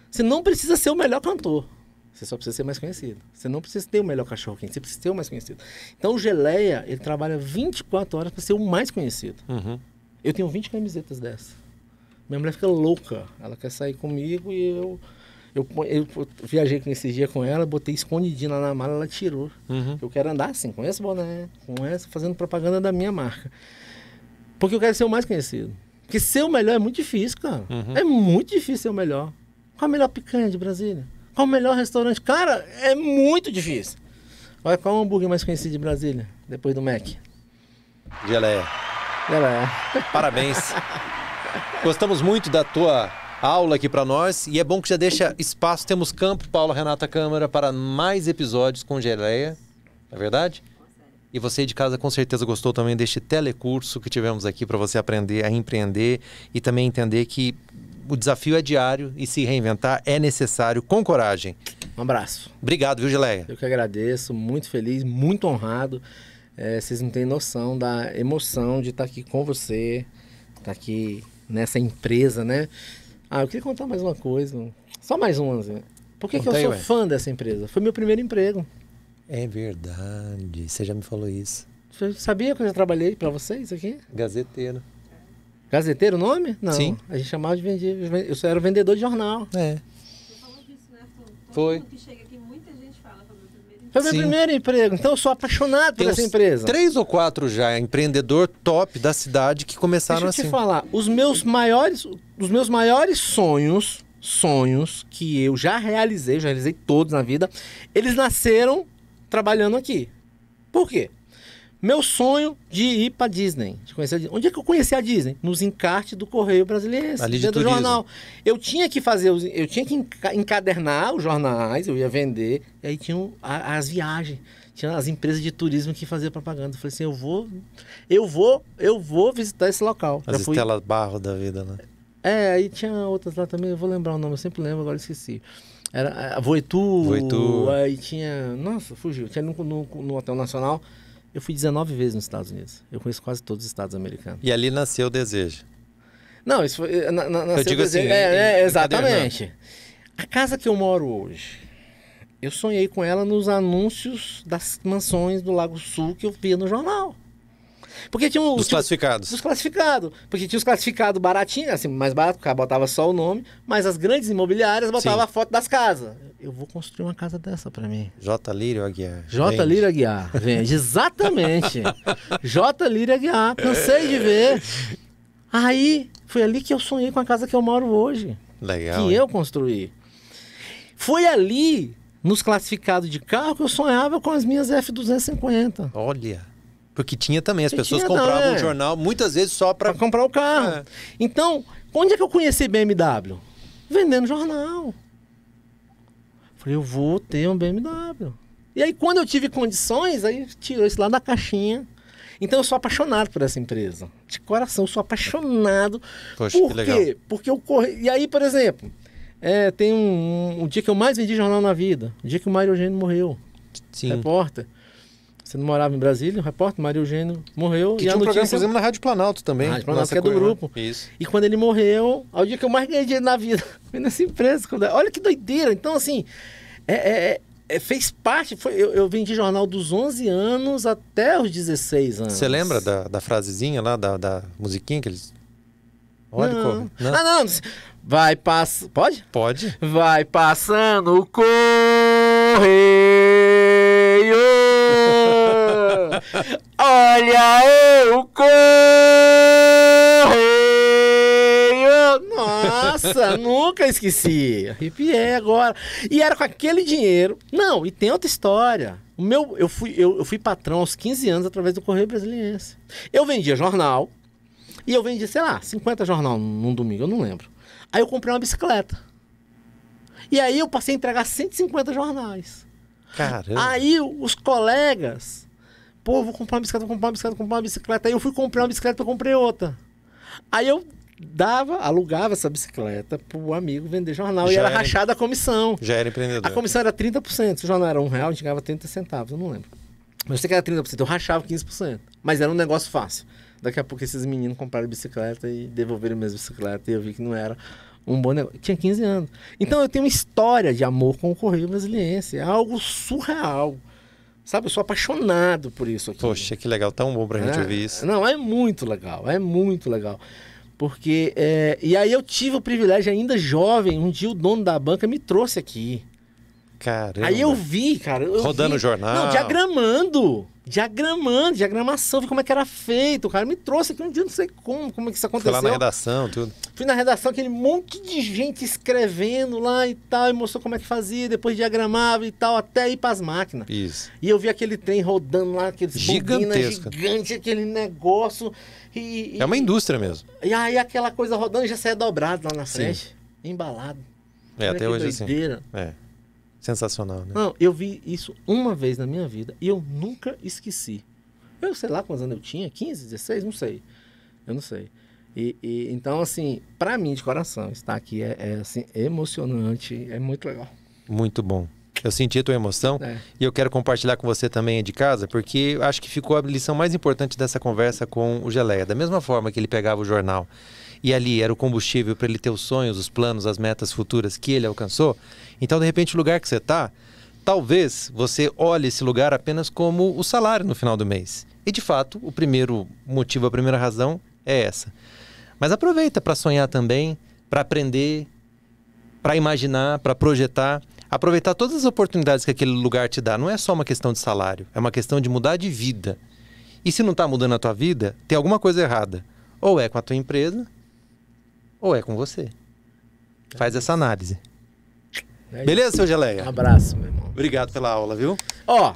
você não precisa ser o melhor cantor. Você só precisa ser mais conhecido. Você não precisa ter o melhor cachorro quente, você precisa ser o mais conhecido. Então, o Geleia, ele trabalha 24 horas para ser o mais conhecido. Uhum. Eu tenho 20 camisetas dessa. Minha mulher fica louca. Ela quer sair comigo e eu. Eu, eu, eu viajei nesse dia com ela, botei escondidinho lá na mala, ela tirou. Uhum. Eu quero andar assim, com esse boné, com essa, fazendo propaganda da minha marca. Porque eu quero ser o mais conhecido. Porque ser o melhor é muito difícil, cara. Uhum. É muito difícil ser o melhor. Qual a melhor picanha de Brasília? Qual o melhor restaurante? Cara, é muito difícil. Olha, qual é o hambúrguer mais conhecido de Brasília? Depois do Mac. Geleia. Geleia. Parabéns. Gostamos muito da tua aula aqui para nós e é bom que já deixa espaço, temos campo, Paula Renata Câmara, para mais episódios com Geleia. Não é verdade? E você de casa com certeza gostou também deste telecurso que tivemos aqui para você aprender a empreender e também entender que o desafio é diário e se reinventar é necessário com coragem. Um abraço. Obrigado, viu, Gileia? Eu que agradeço, muito feliz, muito honrado. É, vocês não têm noção da emoção de estar tá aqui com você, estar tá aqui nessa empresa, né? Ah, eu queria contar mais uma coisa. Só mais uma. Por que, que eu sou ué. fã dessa empresa? Foi meu primeiro emprego. É verdade. Você já me falou isso. Você sabia que eu já trabalhei para vocês aqui? Gazeteiro. Gazeteiro o nome? Não. Sim. A gente chamava de vendido. Eu só era vendedor de jornal. É. Você falou disso, né? Foi. foi meu primeiro emprego. meu Sim. primeiro emprego. Então eu sou apaixonado Tem por essa empresa. Três ou quatro já, empreendedor top da cidade que começaram assim. Deixa eu te assim. falar, os meus maiores, os meus maiores sonhos sonhos que eu já realizei, já realizei todos na vida, eles nasceram trabalhando aqui. Por quê? Meu sonho de ir para Disney. De conhecer Onde é que eu conheci a Disney? Nos encartes do Correio Brasileiro, Ali do jornal. Eu tinha que fazer, os, eu tinha que encadernar os jornais, eu ia vender, e aí tinham as viagens, tinha as empresas de turismo que faziam propaganda. Eu falei assim, eu vou, eu vou, eu vou visitar esse local. As Já fui... Estelas Barro da vida, né? É, aí tinha outras lá também, eu vou lembrar o nome, eu sempre lembro, agora esqueci. Era a é, Voitu, e Aí tinha. Nossa, fugiu. Tinha no, no, no Hotel Nacional. Eu fui 19 vezes nos Estados Unidos. Eu conheço quase todos os estados americanos. E ali nasceu o desejo. Não, isso foi. Na, na, eu digo desejo, assim. É, é exatamente. Né? A casa que eu moro hoje, eu sonhei com ela nos anúncios das mansões do Lago Sul que eu via no jornal. Porque tinha os. classificados. os classificados. Porque tinha os classificados baratinhos, assim, mais barato, o cara botava só o nome, mas as grandes imobiliárias botavam a foto das casas. Eu vou construir uma casa dessa para mim. J. Lírio Aguiar. J. Lírio Aguiar. Vende, exatamente. (laughs) J. Lírio Aguiar. Cansei de ver. Aí, foi ali que eu sonhei com a casa que eu moro hoje. Legal. Que hein? eu construí. Foi ali, nos classificados de carro, que eu sonhava com as minhas F250. Olha. Porque tinha também, as pessoas tinha, compravam o um jornal muitas vezes só para comprar o carro. É. Então, onde é que eu conheci BMW? Vendendo jornal. Falei, eu vou ter um BMW. E aí, quando eu tive condições, aí tirou isso lá da caixinha. Então, eu sou apaixonado por essa empresa. De coração, eu sou apaixonado. Poxa, por que legal. quê? Porque eu corri. E aí, por exemplo, é, tem um, um, um, dia que eu mais vendi jornal na vida. O um dia que o Mário Eugênio morreu. Sim. Repórter. Você não morava em Brasília, o repórter Mário Eugênio morreu. Que e tinha um notícia... programa, fizemos na Rádio Planalto também. Rádio Planalto, que é do né? grupo. Isso. E quando ele morreu, é o dia que eu mais ganhei dinheiro na vida, (laughs) foi nessa empresa. Quando... Olha que doideira. Então, assim, é, é, é fez parte. Foi, eu, eu vendi jornal dos 11 anos até os 16 anos. Você lembra da, da frasezinha lá, da, da musiquinha que eles. Olha, né? ah, não. não. Ah, não. Vai passando. Pode? Pode. Vai passando o correio. Olha eu correio! Nossa, (laughs) nunca esqueci. Arrepiei agora. E era com aquele dinheiro. Não, e tem outra história. O meu, eu fui, eu, eu fui patrão aos 15 anos através do Correio Brasiliense. Eu vendia jornal. E eu vendia, sei lá, 50 jornal num domingo, eu não lembro. Aí eu comprei uma bicicleta. E aí eu passei a entregar 150 jornais. Caramba. Aí os colegas Pô, vou comprar uma bicicleta, vou comprar uma bicicleta, comprar uma bicicleta. Aí eu fui comprar uma bicicleta, eu comprei outra. Aí eu dava, alugava essa bicicleta pro amigo vender jornal já e era, era rachada a comissão. Já era empreendedor. A comissão era 30%. Se o jornal era um real, a gente ganhava 30 centavos, eu não lembro. Mas eu sei que era 30%, eu rachava 15%. Mas era um negócio fácil. Daqui a pouco esses meninos compraram bicicleta e devolveram minhas bicicletas. E eu vi que não era um bom negócio. tinha 15 anos. Então eu tenho uma história de amor com o Correio Brasiliense. É algo surreal. Sabe, eu sou apaixonado por isso aqui. Poxa, que legal, tão bom pra gente é, ouvir isso. Não, é muito legal, é muito legal. Porque, é, e aí eu tive o privilégio, ainda jovem, um dia o dono da banca me trouxe aqui. Caramba. Aí eu vi, cara. Eu Rodando vi, jornal. Não, diagramando diagramando, diagramação, vi como é que era feito. O cara me trouxe aqui um dia, não sei como, como é que isso aconteceu. Fui lá na redação, tudo. Fui na redação, aquele monte de gente escrevendo lá e tal, e mostrou como é que fazia, depois diagramava e tal, até ir para as máquinas. Isso. E eu vi aquele trem rodando lá, aqueles Gigantesco. gigante, aquele negócio. E, e, é uma indústria mesmo. E aí aquela coisa rodando já saia dobrado lá na frente, Sim. embalado. É, Olha até hoje assim. doideira. assim. É. Sensacional, né? Não, eu vi isso uma vez na minha vida e eu nunca esqueci. Eu sei lá quantos anos eu tinha, 15, 16, não sei. Eu não sei. E, e então, assim, para mim, de coração, estar aqui é, é, assim, emocionante, é muito legal. Muito bom. Eu senti a tua emoção é. e eu quero compartilhar com você também de casa, porque acho que ficou a lição mais importante dessa conversa com o Geleia. Da mesma forma que ele pegava o jornal e ali era o combustível para ele ter os sonhos, os planos, as metas futuras que ele alcançou, então de repente o lugar que você está, talvez você olhe esse lugar apenas como o salário no final do mês. E de fato, o primeiro motivo, a primeira razão é essa. Mas aproveita para sonhar também, para aprender, para imaginar, para projetar, aproveitar todas as oportunidades que aquele lugar te dá. Não é só uma questão de salário, é uma questão de mudar de vida. E se não está mudando a tua vida, tem alguma coisa errada. Ou é com a tua empresa, ou é com você. Faz é essa análise. É Beleza, seu Geleia? Um abraço, meu irmão. Obrigado pela aula, viu? Ó,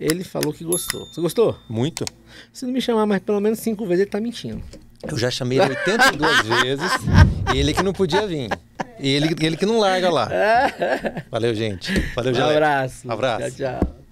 ele falou que gostou. Você gostou? Muito. Se não me chamar mais pelo menos cinco vezes, ele tá mentindo. Eu já chamei ele 82 (laughs) vezes e ele que não podia vir. E ele, ele que não larga lá. É. Valeu, gente. Valeu, Geleia. Um abraço. Abraço. Tchau, tchau.